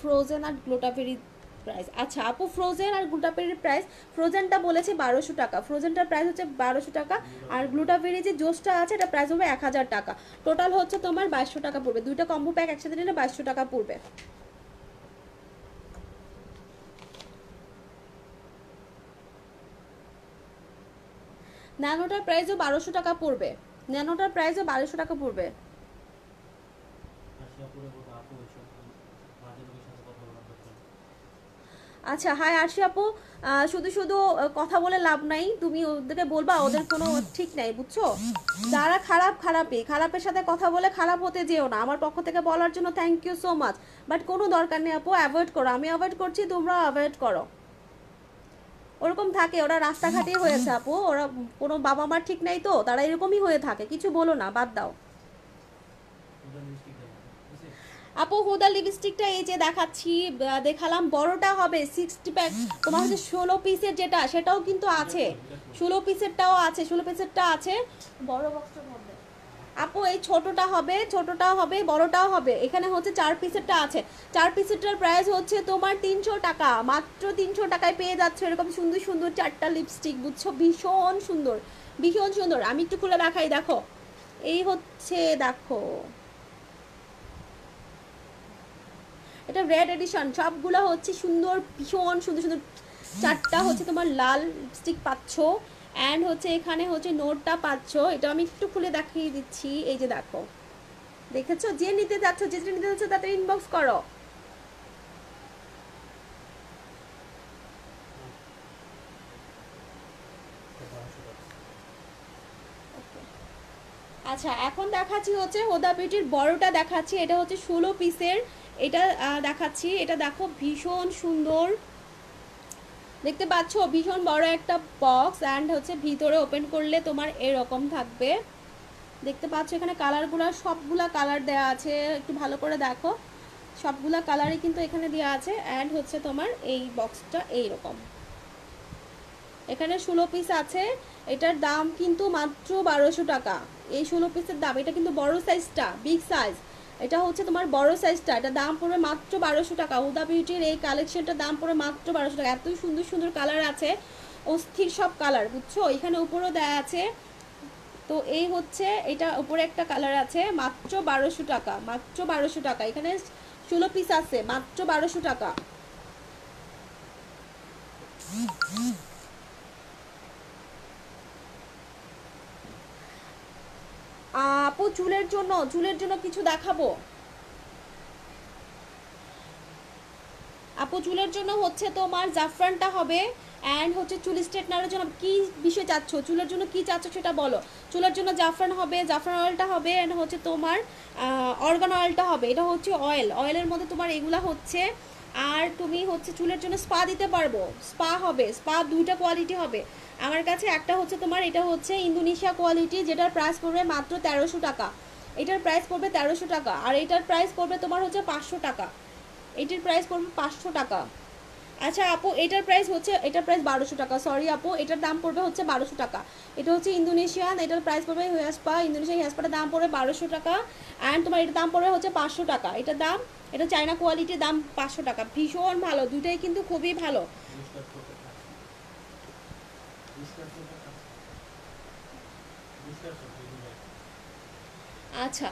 ফ্রোজেন আর গ্লোটাভেরি প্রাইস আচ্ছা আপু ফ্রোজেন আর গ্লুটাভেরির প্রাইস ফ্রোজেনটা বলেছে বারোশো টাকা ফ্রোজেনটার প্রাইস হচ্ছে বারোশো টাকা আর গ্লুটাভেরি যে জোসটা আছে এটা প্রাইস হবে এক হাজার টাকা টোটাল হচ্ছে তোমার বাইশশো টাকা পড়বে দুইটা কম্বো প্যাক একসাথে নিলে বাইশশো টাকা পড়বে ন্যানোটার প্রাইসও বারোশো টাকা পড়বে ন্যানোটার প্রাইসও বারোশো টাকা পড়বে আচ্ছা হাই আরশি আপু শুধু শুধু কথা বলে লাভ নাই তুমি ওদেরকে বলবা ওদের কোনো ঠিক নাই বুঝছো যারা খারাপ খারাপই খারাপের সাথে কথা বলে খারাপ হতে যেও না আমার পক্ষ থেকে বলার জন্য thank you so much but কোনো দরকার নেই আপু অ্যাভয়েড করো আমি অ্যাভয়েড করছি তোমরা অ্যাভয়েড করো ওরকম থাকে ওরা রাস্তাঘাটেই হয়েছে আপু ওরা কোনো বাবা মার ঠিক নাই তো তারা এরকমই হয়ে থাকে কিছু বলো না বাদ দাও আপু হুদা লিপস্টিকটা এই যে দেখাচ্ছি দেখালাম বড়টা হবে সিক্সটি প্যাক তোমার হচ্ছে ষোলো পিসের যেটা সেটাও কিন্তু আছে ষোলো পিসেরটাও আছে ষোলো পিসেরটা আছে বড় বক্সের মধ্যে আপু এই ছোটটা হবে ছোটটা হবে বড়টাও হবে এখানে হচ্ছে চার পিসেরটা আছে চার পিসেরটার প্রাইস হচ্ছে তোমার তিনশো টাকা মাত্র তিনশো টাকায় পেয়ে যাচ্ছে এরকম সুন্দর সুন্দর চারটা লিপস্টিক বুঝছো ভীষণ সুন্দর ভীষণ সুন্দর আমি একটু খুলে দেখাই দেখো এই হচ্ছে দেখো এটা রেড এডিশন সবগুলো হচ্ছে সুন্দর ভীষণ সুন্দর সুন্দর চারটা হচ্ছে তোমার লাল স্টিক পাচ্ছ অ্যান্ড হচ্ছে এখানে হচ্ছে নোটটা পাচ্ছ এটা আমি একটু খুলে দেখিয়ে দিচ্ছি এই যে দেখো দেখেছো যে নিতে যাচ্ছ যে নিতে যাচ্ছ তাতে ইনবক্স করো আচ্ছা এখন দেখাচ্ছি হচ্ছে হোদাপিটির বড়টা দেখাচ্ছি এটা হচ্ছে ষোলো পিসের এটা দেখাচ্ছি এটা দেখো ভীষণ সুন্দর দেখতে পাচ্ছ ভীষণ বড় একটা বক্স অ্যান্ড হচ্ছে ভিতরে ওপেন করলে তোমার এরকম থাকবে দেখতে পাচ্ছ এখানে কালারগুলো সবগুলা কালার দেওয়া আছে একটু ভালো করে দেখো সবগুলা কালারই কিন্তু এখানে দেওয়া আছে অ্যান্ড হচ্ছে তোমার এই বক্সটা এই রকম এখানে ষোলো পিস আছে এটার দাম কিন্তু মাত্র বারোশো টাকা এই ষোলো পিসের দাম এটা কিন্তু বড় সাইজটা বিগ সাইজ এটা হচ্ছে তোমার বড় সাইজটা এটা দাম পড়বে মাত্র বারোশো টাকা উদা বিউটির এই কালেকশনটার দাম পড়বে মাত্র বারোশো টাকা এত সুন্দর সুন্দর কালার আছে অস্থির সব কালার বুঝছো এখানে উপরও দেয়া আছে তো এই হচ্ছে এটা উপরে একটা কালার আছে মাত্র বারোশো টাকা মাত্র বারোশো টাকা এখানে ষোলো পিস আছে মাত্র বারোশো টাকা আপু চুলের জন্য চুলের জন্য কিছু দেখাবো আপু চুলের জন্য হচ্ছে তোমার জাফরানটা হবে অ্যান্ড হচ্ছে চুল স্ট্রেটনারের জন্য কী বিষয়ে চাচ্ছ চুলের জন্য কী চাচ্ছ সেটা বলো চুলের জন্য জাফরান হবে জাফরান অয়েলটা হবে অ্যান্ড হচ্ছে তোমার অর্গান অয়েলটা হবে এটা হচ্ছে অয়েল অয়েলের মধ্যে তোমার এগুলা হচ্ছে আর তুমি হচ্ছে চুলের জন্য স্পা দিতে পারবো স্পা হবে স্পা দুইটা কোয়ালিটি হবে আমার কাছে একটা হচ্ছে তোমার এটা হচ্ছে ইন্দোনেশিয়া কোয়ালিটি যেটার প্রাইস পড়বে মাত্র তেরোশো টাকা এটার প্রাইস পড়বে তেরোশো টাকা আর এটার প্রাইস পড়বে তোমার হচ্ছে পাঁচশো টাকা এটির প্রাইস পড়বে পাঁচশো টাকা আচ্ছা আপু এটার প্রাইস হচ্ছে এটার প্রাইস বারোশো টাকা সরি আপু এটার দাম পড়বে হচ্ছে বারোশো টাকা এটা হচ্ছে ইন্দোনেশিয়ান এটার প্রাইস পড়বে হেয়াসপা ইন্দোনেশিয়ান হেয়াসপাটার দাম পড়বে বারোশো টাকা অ্যান্ড তোমার এটার দাম পড়বে হচ্ছে পাঁচশো টাকা এটার দাম এটা চায়না কোয়ালিটির দাম পাঁচশো টাকা ভীষণ ভালো দুটাই কিন্তু খুবই ভালো আচ্ছা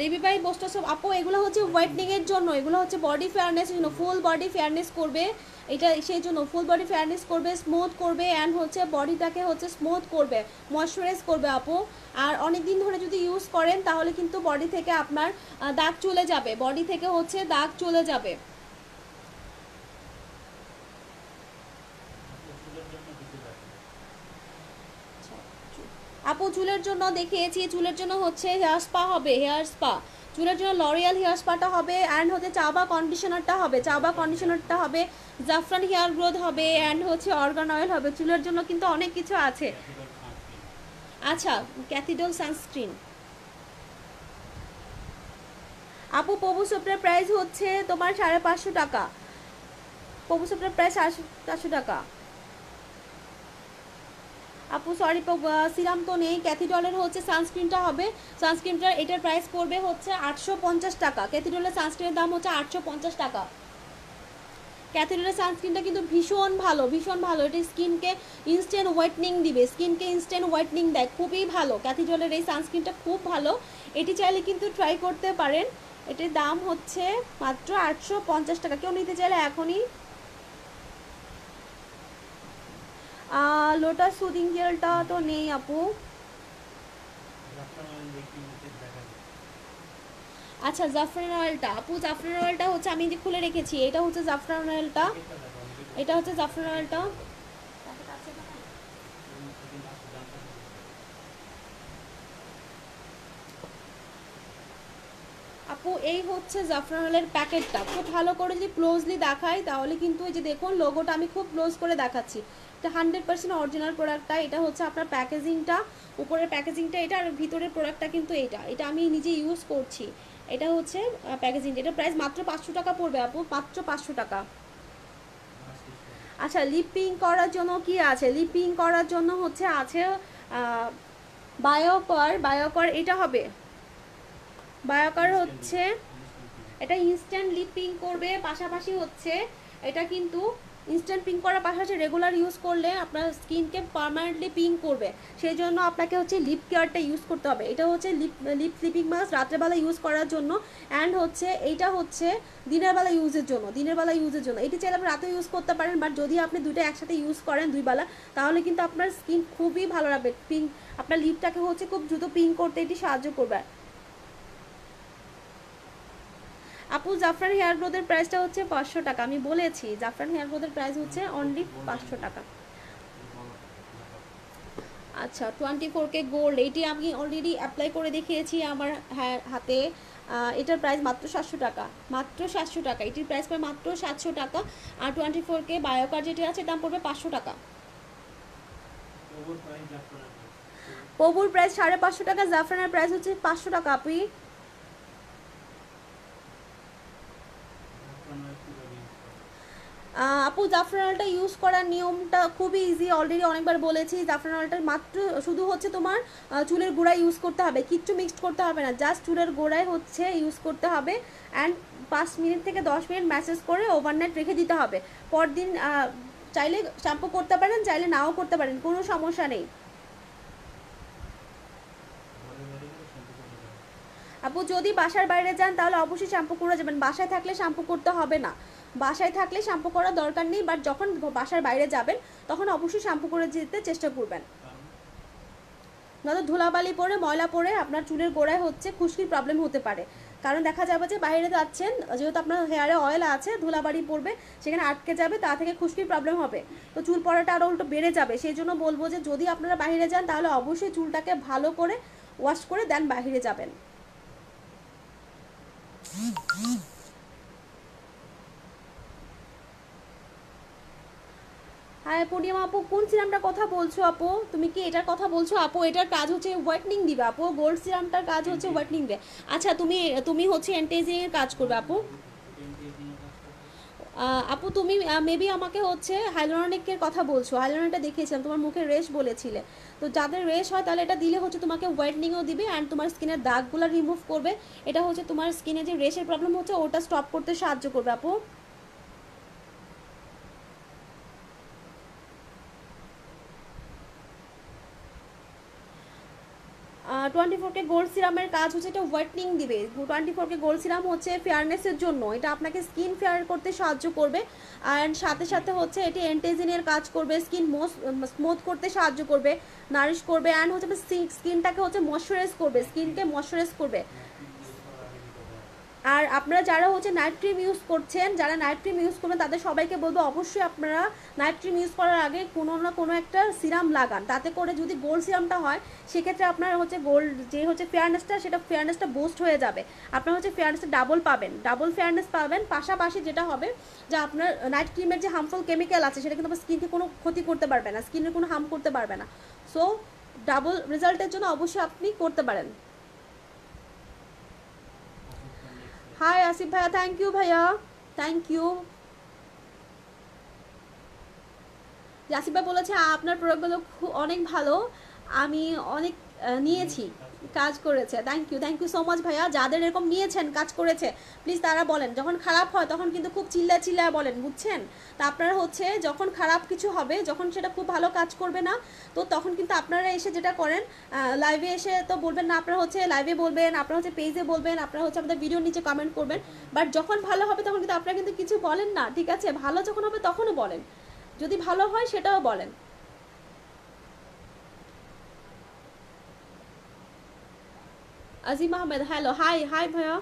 লেভিবাই মোস্ট অফ আপু এগুলো হচ্ছে হোয়াইটনিংয়ের জন্য এগুলো হচ্ছে বডি ফেয়ারনেস জন্য ফুল বডি ফেয়ারনেস করবে এটা সেই জন্য ফুল বডি ফেয়ারনেস করবে স্মুথ করবে অ্যান্ড হচ্ছে বডিটাকে হচ্ছে স্মুথ করবে ময়শ্চারাইজ করবে আপু আর অনেক দিন ধরে যদি ইউজ করেন তাহলে কিন্তু বডি থেকে আপনার দাগ চলে যাবে বডি থেকে হচ্ছে দাগ চলে যাবে আপু চুলের জন্য দেখিয়েছি চুলের জন্য হচ্ছে হেয়ার স্পা হবে হেয়ার স্পা চুলের জন্য লরিয়াল হেয়ার স্পাটা হবে অ্যান্ড হচ্ছে চাবা কন্ডিশনারটা হবে চাবা কন্ডিশনারটা হবে জাফরান হেয়ার গ্রোথ হবে অ্যান্ড হচ্ছে অর্গান অয়েল হবে চুলের জন্য কিন্তু অনেক কিছু আছে আচ্ছা ক্যাথিডল সানস্ক্রিন আপু পবু সোপের প্রাইস হচ্ছে তোমার সাড়ে পাঁচশো টাকা পবু সোপের প্রাইস চারশো টাকা আপু সরি সিরাম তো নেই ক্যাথিডলের হচ্ছে সানস্ক্রিনটা হবে সানস্ক্রিনটা এটার প্রাইস পড়বে হচ্ছে আটশো টাকা ক্যাথিডলের সানস্ক্রিনের দাম হচ্ছে আটশো টাকা ক্যাথিডলের সানস্ক্রিনটা কিন্তু ভীষণ ভালো ভীষণ ভালো এটি স্কিনকে ইনস্ট্যান্ট হোয়াইটনিং দিবে স্কিনকে ইনস্ট্যান্ট হোয়াইটনিং দেয় খুবই ভালো ক্যাথিডলের এই সানস্ক্রিনটা খুব ভালো এটি চাইলে কিন্তু ট্রাই করতে পারেন এটির দাম হচ্ছে মাত্র আটশো টাকা কেউ নিতে চাইলে এখনই লোটাস সুদিং জেলটা তো নেই আপু আচ্ছা জাফরান অয়েলটা আপু জাফরান অয়েলটা হচ্ছে আমি যে খুলে রেখেছি এটা হচ্ছে জাফরান অয়েলটা এটা হচ্ছে জাফরান অয়েলটা আপু এই হচ্ছে জাফরান অয়েলের প্যাকেটটা খুব ভালো করে যদি ক্লোজলি দেখাই তাহলে কিন্তু এই যে দেখুন লোগোটা আমি খুব ক্লোজ করে দেখাচ্ছি এটা হান্ড্রেড পার্সেন্ট অরিজিনাল প্রোডাক্টটা এটা হচ্ছে আপনার প্যাকেজিংটা উপরের প্যাকেজিংটা এটা আর ভিতরের প্রোডাক্টটা কিন্তু এটা এটা আমি নিজে ইউজ করছি এটা হচ্ছে প্যাকেজিংটা এটা প্রাইস মাত্র পাঁচশো টাকা পড়বে আপু মাত্র পাঁচশো টাকা আচ্ছা লিপিং করার জন্য কি আছে লিপিং করার জন্য হচ্ছে আছে বায়োকর বায়োকর এটা হবে বায়োকর হচ্ছে এটা ইনস্ট্যান্ট লিপিং করবে পাশাপাশি হচ্ছে এটা কিন্তু ইনস্ট্যান্ট পিঙ্ক করার পাশাপাশি রেগুলার ইউজ করলে আপনার স্কিনকে পারমানেন্টলি পিঙ্ক করবে সেই জন্য আপনাকে হচ্ছে লিপ কেয়ারটা ইউজ করতে হবে এটা হচ্ছে লিপ লিপ স্লিপিং মাস্ক রাত্রেবেলা ইউজ করার জন্য অ্যান্ড হচ্ছে এইটা হচ্ছে দিনের বেলা ইউজের জন্য দিনের বেলা ইউজের জন্য এটি চাইলে আপনি রাতেও ইউজ করতে পারেন বাট যদি আপনি দুটো একসাথে ইউজ করেন দুই বেলা তাহলে কিন্তু আপনার স্কিন খুবই ভালো রাখবে পিঙ্ক আপনার লিপটাকে হচ্ছে খুব দ্রুত পিঙ্ক করতে এটি সাহায্য করবে আপু জাফরান হেয়ার গ্রোথের প্রাইসটা হচ্ছে পাঁচশো টাকা আমি বলেছি জাফরান হেয়ার গ্রোথের প্রাইস হচ্ছে অনলি পাঁচশো টাকা আচ্ছা টোয়েন্টি ফোর কে গোল্ড এটি আমি অলরেডি অ্যাপ্লাই করে দেখিয়েছি আমার হ্যাঁ, হাতে এটার প্রাইস মাত্র সাতশো টাকা মাত্র সাতশো টাকা এটির প্রাইস পড়ে মাত্র সাতশো টাকা আর টোয়েন্টি ফোর কে বায়োকার যেটি আছে দাম পড়বে পাঁচশো টাকা পবুর প্রাইস সাড়ে পাঁচশো টাকা জাফরানের প্রাইস হচ্ছে পাঁচশো টাকা আপনি আপু জাফরানটা ইউজ করার নিয়মটা খুবই ইজি অলরেডি অনেকবার বলেছি জাফরানটার মাত্র শুধু হচ্ছে তোমার চুলের গোড়ায় ইউজ করতে হবে কিচ্ছু মিক্সড করতে হবে না জাস্ট চুলের গোড়ায় হচ্ছে ইউজ করতে হবে অ্যান্ড পাঁচ মিনিট থেকে দশ মিনিট ম্যাসেজ করে ওভারনাইট রেখে দিতে হবে পরদিন চাইলে শ্যাম্পু করতে পারেন চাইলে নাও করতে পারেন কোনো সমস্যা নেই আপু যদি বাসার বাইরে যান তাহলে অবশ্যই শ্যাম্পু করে যাবেন বাসায় থাকলে শ্যাম্পু করতে হবে না বাসায় থাকলে শ্যাম্পু করার দরকার নেই বাট যখন বাসার বাইরে যাবেন তখন অবশ্যই শ্যাম্পু করে যেতে চেষ্টা করবেন নয়তো ধুলাবালি পরে ময়লা পরে আপনার চুলের গোড়ায় হচ্ছে খুশকির প্রবলেম হতে পারে কারণ দেখা যাবে যে বাইরে যাচ্ছেন যেহেতু আপনার হেয়ারে অয়েল আছে ধুলাবাড়ি পড়বে সেখানে আটকে যাবে তা থেকে খুশকির প্রবলেম হবে তো চুল পড়াটা আরও উল্টো বেড়ে যাবে সেই জন্য বলবো যে যদি আপনারা বাইরে যান তাহলে অবশ্যই চুলটাকে ভালো করে ওয়াশ করে দেন বাইরে যাবেন পূর্ণিমা আপু কোন সিরামটার কথা বলছো আপু তুমি কি এটার কথা বলছো আপু এটার কাজ হচ্ছে হোয়াইটনিং দিবে আপু গোল্ড সিরামটার কাজ হচ্ছে হোয়াইটনিং দেয় আচ্ছা তুমি তুমি হচ্ছে এর কাজ করবে আপু আপু তুমি মেবি আমাকে হচ্ছে হাইলোনিকের কথা বলছো হাইলোনিকটা দেখিয়েছিলাম তোমার মুখে রেশ বলেছিলে তো যাদের রেশ হয় তাহলে এটা দিলে হচ্ছে তোমাকে হোয়াইটনিংও দিবে অ্যান্ড তোমার স্কিনের দাগগুলো রিমুভ করবে এটা হচ্ছে তোমার স্কিনে যে রেশের প্রবলেম হচ্ছে ওটা স্টপ করতে সাহায্য করবে আপু টোয়েন্টি ফোর কে গোল্ড সিরামের কাজ হচ্ছে এটা হোয়াইটনিং দিবে twenty four K gold serum হচ্ছে ফেয়ারনেসের জন্য এটা আপনাকে স্কিন ফেয়ার করতে সাহায্য করবে অ্যান্ড সাথে সাথে হচ্ছে এটি এন্টেজিনের কাজ করবে স্কিন স্মুথ করতে সাহায্য করবে নারিশ করবে অ্যান্ড হচ্ছে স্কিনটাকে হচ্ছে ময়শ্চারাইজ করবে স্কিনকে ময়শ্চারাইজ করবে আর আপনারা যারা হচ্ছে নাইট ক্রিম ইউজ করছেন যারা নাইট ক্রিম ইউজ করবেন তাদের সবাইকে বলবো অবশ্যই আপনারা নাইট ক্রিম ইউজ করার আগে কোনো না কোনো একটা সিরাম লাগান তাতে করে যদি গোল্ড সিরামটা হয় সেক্ষেত্রে আপনার হচ্ছে গোল্ড যে হচ্ছে ফেয়ারনেসটা সেটা ফেয়ারনেসটা বুস্ট হয়ে যাবে আপনার হচ্ছে ফেয়ারনেসটা ডাবল পাবেন ডাবল ফেয়ারনেস পাবেন পাশাপাশি যেটা হবে যে আপনার নাইট ক্রিমের যে হার্মফুল কেমিক্যাল আছে সেটা কিন্তু আপনার স্কিনকে কোনো ক্ষতি করতে পারবে না স্কিনের কোনো হার্ম করতে পারবে না সো ডাবল রেজাল্টের জন্য অবশ্যই আপনি করতে পারেন হাই আসিফ ভাইয়া থ্যাংক ইউ ভাইয়া থ্যাংক ইউ আসিফ ভাই বলেছে আপনার প্রোডাক্টগুলো অনেক ভালো আমি অনেক নিয়েছি কাজ করেছে thank you thank you so much ভাইয়া যাদের এরকম নিয়েছেন কাজ করেছে প্লিজ তারা বলেন যখন খারাপ হয় তখন কিন্তু খুব চিল্লা চিল্লা বলেন বুঝছেন তা আপনারা হচ্ছে যখন খারাপ কিছু হবে যখন সেটা খুব ভালো কাজ করবে না তো তখন কিন্তু আপনারা এসে যেটা করেন লাইভে এসে তো বলবেন না আপনারা হচ্ছে লাইভে বলবেন আপনারা হচ্ছে পেজে বলবেন আপনারা হচ্ছে আমাদের ভিডিওর নিচে কমেন্ট করবেন বাট যখন ভালো হবে তখন কিন্তু আপনারা কিন্তু কিছু বলেন না ঠিক আছে ভালো যখন হবে তখনও বলেন যদি ভালো হয় সেটাও বলেন Azim Ahmed, hello. Hi, hi, ভাইয়া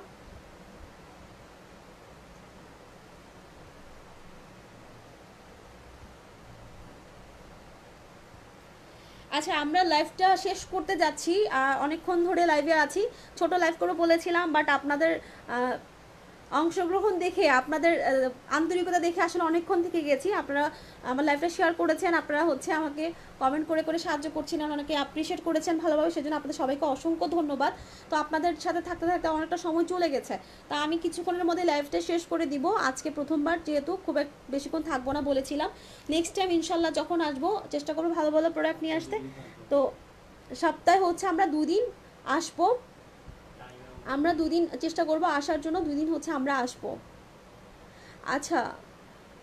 আচ্ছা আমরা লাইভটা শেষ করতে যাচ্ছি অনেকক্ষণ ধরে লাইভে আছি ছোট লাইভ করে বলেছিলাম বাট আপনাদের অংশগ্রহণ দেখে আপনাদের আন্তরিকতা দেখে আসলে অনেকক্ষণ থেকে গেছি আপনারা আমার লাইফটা শেয়ার করেছেন আপনারা হচ্ছে আমাকে কমেন্ট করে করে সাহায্য করছেন অনেকে অ্যাপ্রিসিয়েট করেছেন ভালোভাবে সেজন্য আপনাদের সবাইকে অসংখ্য ধন্যবাদ তো আপনাদের সাথে থাকতে থাকতে অনেকটা সময় চলে গেছে তা আমি কিছুক্ষণের মধ্যে লাইফটা শেষ করে দিব আজকে প্রথমবার যেহেতু খুব এক বেশিক্ষণ থাকবো না বলেছিলাম নেক্সট টাইম ইনশাল্লাহ যখন আসবো চেষ্টা করবো ভালো ভালো প্রোডাক্ট নিয়ে আসতে তো সপ্তাহে হচ্ছে আমরা দুদিন আসবো আমরা দুদিন চেষ্টা করব আসার জন্য দুদিন হচ্ছে আমরা আসব আচ্ছা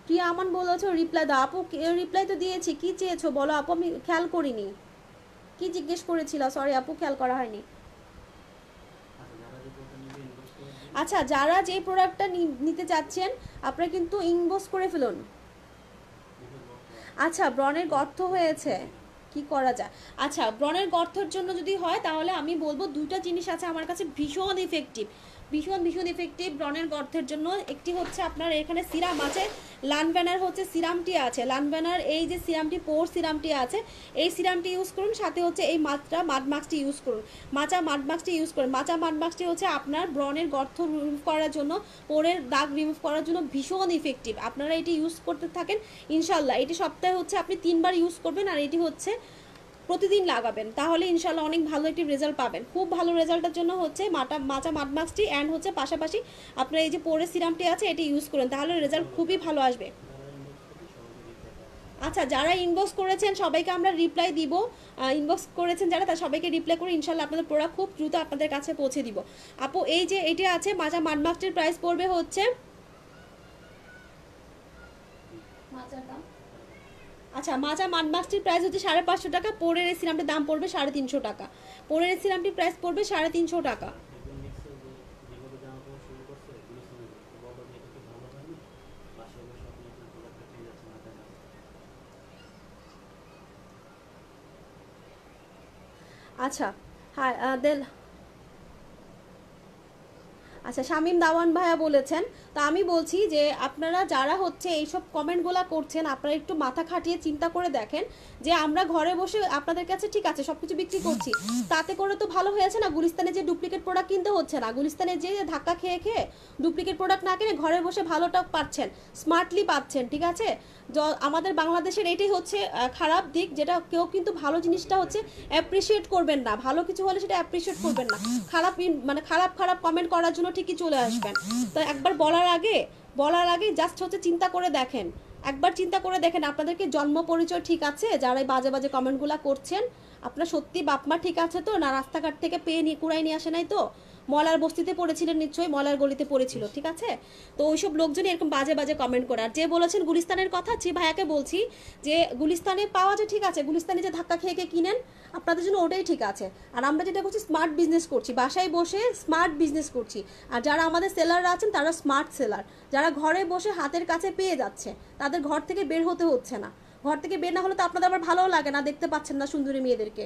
প্রিয়া আমান বলেছো রিপ্লাই দাও আপু রিপ্লাই তো দিয়েছি কি চেয়েছো বলো আপু আমি খেয়াল করিনি কি জিজ্ঞেস করেছিল সরি আপু খেয়াল করা হয়নি আচ্ছা যারা যে প্রোডাক্টটা নিতে চাচ্ছেন আপনারা কিন্তু ইনবক্স করে ফেলুন আচ্ছা ব্রনের গর্ত হয়েছে কি করা যায় আচ্ছা ব্রণের গর্থের জন্য যদি হয় তাহলে আমি বলবো দুইটা জিনিস আছে আমার কাছে ভীষণ ইফেক্টিভ ভীষণ ভীষণ ইফেক্টিভ ব্রণের গর্থের জন্য একটি হচ্ছে আপনার এখানে সিরাম আছে লানব্যানার হচ্ছে সিরামটি আছে লানব্যানার এই যে সিরামটি পোর সিরামটি আছে এই সিরামটি ইউজ করুন সাথে হচ্ছে এই মাত্রা মাডমাক্সটি ইউজ করুন মাচা মাডমাক্সটি ইউজ করুন মাচা মাডমাক্সটি হচ্ছে আপনার ব্রণের গর্থ রিমুভ করার জন্য পোরের দাগ রিমুভ করার জন্য ভীষণ ইফেক্টিভ আপনারা এটি ইউজ করতে থাকেন ইনশাল্লাহ এটি সপ্তাহে হচ্ছে আপনি তিনবার ইউজ করবেন আর এটি হচ্ছে প্রতিদিন লাগাবেন তাহলে ইনশাল্লাহ অনেক ভালো একটি রেজাল্ট পাবেন খুব ভালো রেজাল্টের জন্য হচ্ছে মাটা মাচা মাদমাস্কটি অ্যান্ড হচ্ছে পাশাপাশি আপনার এই যে পোরে সিরামটি আছে এটি ইউজ করুন তাহলে রেজাল্ট খুবই ভালো আসবে আচ্ছা যারা ইনবক্স করেছেন সবাইকে আমরা রিপ্লাই দিব ইনবক্স করেছেন যারা তার সবাইকে রিপ্লাই করে ইনশাল্লাহ আপনাদের প্রোডাক্ট খুব দ্রুত আপনাদের কাছে পৌঁছে দিব আপু এই যে এটি আছে মাজা মাডমাস্টের প্রাইস পড়বে হচ্ছে মাচার দাম আচ্ছা মাজা মানমাক্সটির প্রাইস হচ্ছে সাড়ে পাঁচশো টাকা পরের এসি রামটির দাম পড়বে সাড়ে তিনশো টাকা পরের এসি সিরামটির প্রাইস পড়বে সাড়ে তিনশো টাকা আচ্ছা হ্যাঁ দেন আচ্ছা শামীম দাওয়ান ভাইয়া বলেছেন তা আমি বলছি যে আপনারা যারা হচ্ছে এইসব কমেন্টগুলো করছেন আপনারা একটু মাথা খাটিয়ে চিন্তা করে দেখেন যে আমরা ঘরে বসে আপনাদের কাছে ঠিক আছে সব কিছু বিক্রি করছি তাতে করে তো ভালো হয়েছে না গুলিস্তানে যে ডুপ্লিকেট প্রোডাক্ট কিনতে হচ্ছে না গুলিস্তানে যে ধাক্কা খেয়ে খেয়ে ডুপ্লিকেট প্রোডাক্ট না কিনে ঘরে বসে ভালোটা পাচ্ছেন স্মার্টলি পাচ্ছেন ঠিক আছে আমাদের বাংলাদেশের এটাই হচ্ছে খারাপ দিক যেটা কেউ কিন্তু ভালো জিনিসটা হচ্ছে অ্যাপ্রিসিয়েট করবেন না ভালো কিছু হলে সেটা অ্যাপ্রিসিয়েট করবেন না খারাপ মানে খারাপ খারাপ কমেন্ট করার জন্য ঠিকই চলে আসবেন তো একবার বলার আগে বলার আগে জাস্ট হচ্ছে চিন্তা করে দেখেন একবার চিন্তা করে দেখেন আপনাদেরকে জন্ম পরিচয় ঠিক আছে যারা এই বাজে বাজে কমেন্টগুলো করছেন আপনার সত্যি বাপমা ঠিক আছে তো না রাস্তাঘাট থেকে পেয়ে নিয়ে কুড়াই নিয়ে আসে নাই তো মলার বস্তিতে পড়েছিলেন নিশ্চয়ই মলার গলিতে পড়েছিল ঠিক আছে তো ওইসব লোকজনই এরকম বাজে বাজে কমেন্ট করে আর যে বলেছেন গুলিস্তানের কথা যে ভাইয়াকে বলছি যে গুলিস্তানে পাওয়া যায় ঠিক আছে গুলিস্তানে যে ধাক্কা খেয়ে খেয়ে কিনেন আপনাদের জন্য ওটাই ঠিক আছে আর আমরা যেটা করছি স্মার্ট বিজনেস করছি বাসায় বসে স্মার্ট বিজনেস করছি আর যারা আমাদের সেলাররা আছেন তারা স্মার্ট সেলার যারা ঘরে বসে হাতের কাছে পেয়ে যাচ্ছে তাদের ঘর থেকে বের হতে হচ্ছে না ঘর থেকে বের না হলে তো আপনাদের আবার ভালোও লাগে না দেখতে পাচ্ছেন না সুন্দরী মেয়েদেরকে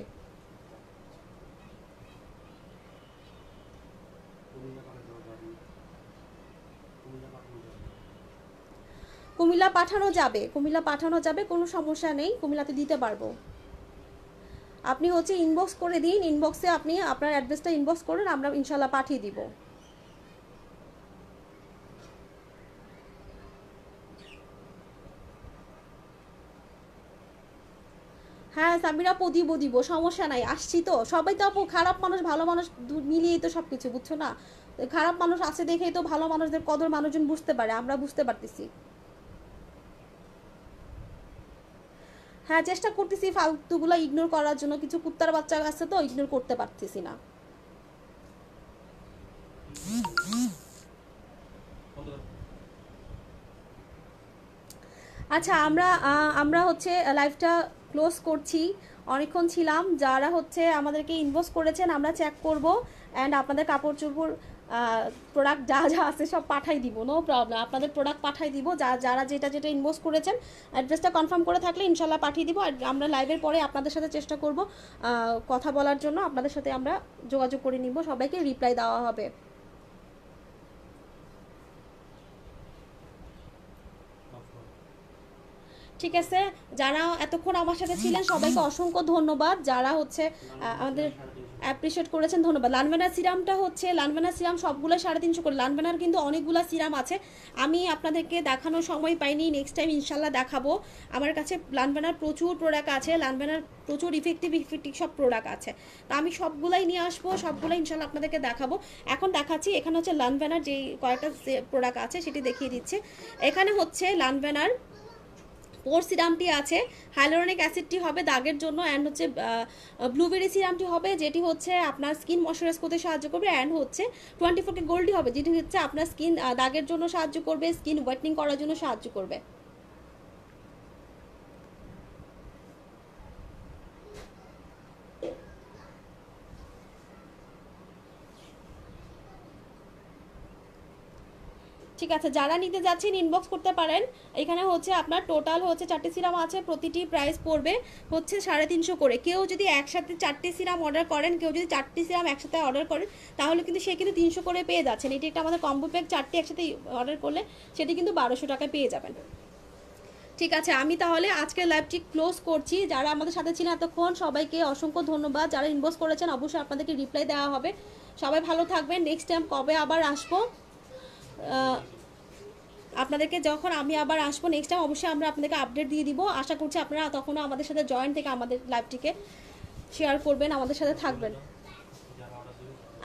কুমিল্লা পাঠানো যাবে কুমিল্লা পাঠানো যাবে কোনো সমস্যা নেই কুমিল্লাতে দিতে পারবো আপনি হচ্ছে ইনবক্স করে দিন ইনবক্সে আপনি আপনার অ্যাড্রেসটা ইনবক্স করুন আমরা ইনশাল্লাহ পাঠিয়ে দিব হ্যাঁ সামিরা দিব দিব সমস্যা নাই আসছি তো সবাই তো আপু খারাপ মানুষ ভালো মানুষ মিলিয়েই তো সব কিছু বুঝছো না খারাপ মানুষ আছে দেখেই তো ভালো মানুষদের কদর মানুষজন বুঝতে পারে আমরা বুঝতে পারতেছি হ্যাঁ চেষ্টা করতেছি ফালতুগুলো ইগনোর করার জন্য কিছু কুত্তার বাচ্চা আছে তো ইগনোর করতে পারতেছি না আচ্ছা আমরা আমরা হচ্ছে লাইভটা ক্লোজ করছি অনেকক্ষণ ছিলাম যারা হচ্ছে আমাদেরকে ইনভোস করেছেন আমরা চেক করব অ্যান্ড আপনাদের কাপড় চোপড় প্রোডাক্ট যা যা আছে সব পাঠাই দিব নো প্রবলেম আপনাদের প্রোডাক্ট পাঠাই দিব যা যারা যেটা যেটা ইনভেস্ট করেছেন অ্যাড্রেসটা কনফার্ম করে থাকলে ইনশাল্লাহ পাঠিয়ে দিব আর আমরা লাইভের পরে আপনাদের সাথে চেষ্টা করব কথা বলার জন্য আপনাদের সাথে আমরা যোগাযোগ করে নিব সবাইকে রিপ্লাই দেওয়া হবে ঠিক আছে যারা এতক্ষণ আমার সাথে ছিলেন সবাইকে অসংখ্য ধন্যবাদ যারা হচ্ছে আমাদের অ্যাপ্রিসিয়েট করেছেন ধন্যবাদ লানভেনা সিরামটা হচ্ছে লানভেনা সিরাম সবগুলো সাড়ে তিনশো করে লানভেনার কিন্তু অনেকগুলো সিরাম আছে আমি আপনাদেরকে দেখানোর সময় পাইনি নেক্সট টাইম ইনশাল্লাহ দেখাবো আমার কাছে লানভেনার প্রচুর প্রোডাক্ট আছে লানভেনার প্রচুর ইফেক্টিভ ইফেক্টিভ সব প্রোডাক্ট আছে তো আমি সবগুলাই নিয়ে আসবো সবগুলোই ইনশাল্লাহ আপনাদেরকে দেখাবো এখন দেখাচ্ছি এখানে হচ্ছে লানভেনার যেই কয়েকটা প্রোডাক্ট আছে সেটি দেখিয়ে দিচ্ছি এখানে হচ্ছে লানভেনার পোর সিরামটি আছে হাইলোরনিক অ্যাসিডটি হবে দাগের জন্য অ্যান্ড হচ্ছে ব্লুবেরি সিরামটি হবে যেটি হচ্ছে আপনার স্কিন ময়শ্চারাইজ করতে সাহায্য করবে অ্যান্ড হচ্ছে টোয়েন্টি ফোরকে গোল্ডটি হবে যেটি হচ্ছে আপনার স্কিন দাগের জন্য সাহায্য করবে স্কিন হোয়াইটনিং করার জন্য সাহায্য করবে ঠিক আছে যারা নিতে যাচ্ছেন ইনবক্স করতে পারেন এখানে হচ্ছে আপনার টোটাল হচ্ছে চারটে সিরাম আছে প্রতিটি প্রাইস পড়বে হচ্ছে সাড়ে তিনশো করে কেউ যদি একসাথে চারটে সিরাম অর্ডার করেন কেউ যদি চারটে সিরাম একসাথে অর্ডার করেন তাহলে কিন্তু সে কিন্তু তিনশো করে পেয়ে যাচ্ছেন এটি একটা আমাদের কম্বো প্যাক চারটে একসাথে অর্ডার করলে সেটি কিন্তু বারোশো টাকায় পেয়ে যাবেন ঠিক আছে আমি তাহলে আজকের লাইভটি ক্লোজ করছি যারা আমাদের সাথে ছিলেন এতক্ষণ সবাইকে অসংখ্য ধন্যবাদ যারা ইনবক্স করেছেন অবশ্যই আপনাদেরকে রিপ্লাই দেওয়া হবে সবাই ভালো থাকবেন নেক্সট টাইম কবে আবার আসবো আপনাদেরকে যখন আমি আবার আসবো নেক্সট টাইম অবশ্যই আমরা আপনাদেরকে আপডেট দিয়ে দিব আশা করছি আপনারা তখনও আমাদের সাথে জয়েন্ট থেকে আমাদের লাইভটিকে শেয়ার করবেন আমাদের সাথে থাকবেন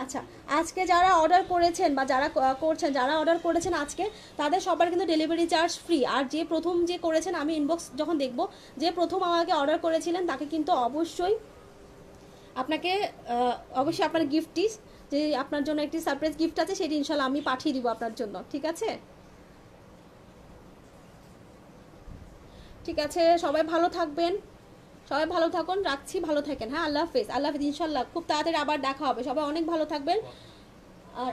আচ্ছা আজকে যারা অর্ডার করেছেন বা যারা করছেন যারা অর্ডার করেছেন আজকে তাদের সবার কিন্তু ডেলিভারি চার্জ ফ্রি আর যে প্রথম যে করেছেন আমি ইনবক্স যখন দেখব যে প্রথম আমাকে অর্ডার করেছিলেন তাকে কিন্তু অবশ্যই আপনাকে অবশ্যই আপনার গিফটটি যে আপনার জন্য একটি সারপ্রাইজ গিফট আছে সেটি ইনশাল্লাহ আমি পাঠিয়ে দিব আপনার জন্য ঠিক আছে ঠিক আছে সবাই ভালো থাকবেন সবাই ভালো থাকুন রাখছি ভালো থাকেন হ্যাঁ আল্লাহ হাফিজ আল্লাহ হাফিজ ইনশাল্লাহ খুব তাড়াতাড়ি আবার দেখা হবে সবাই অনেক ভালো থাকবেন আর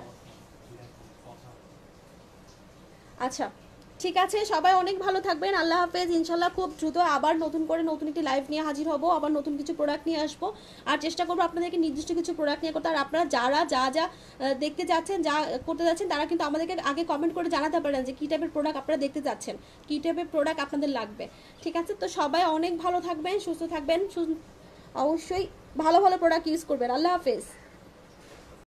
আচ্ছা ঠিক আছে সবাই অনেক ভালো থাকবেন আল্লাহ হাফেজ ইনশাল্লাহ খুব দ্রুত আবার নতুন করে নতুন একটি লাইভ নিয়ে হাজির হব আবার নতুন কিছু প্রোডাক্ট নিয়ে আসবো আর চেষ্টা করবো আপনাদেরকে নির্দিষ্ট কিছু প্রোডাক্ট নিয়ে করতে আর আপনারা যারা যা যা দেখতে যাচ্ছেন যা করতে যাচ্ছেন তারা কিন্তু আমাদেরকে আগে কমেন্ট করে জানাতে পারেন যে কী টাইপের প্রোডাক্ট আপনারা দেখতে যাচ্ছেন কী টাইপের প্রোডাক্ট আপনাদের লাগবে ঠিক আছে তো সবাই অনেক ভালো থাকবেন সুস্থ থাকবেন অবশ্যই ভালো ভালো প্রোডাক্ট ইউজ করবেন আল্লাহ হাফেজ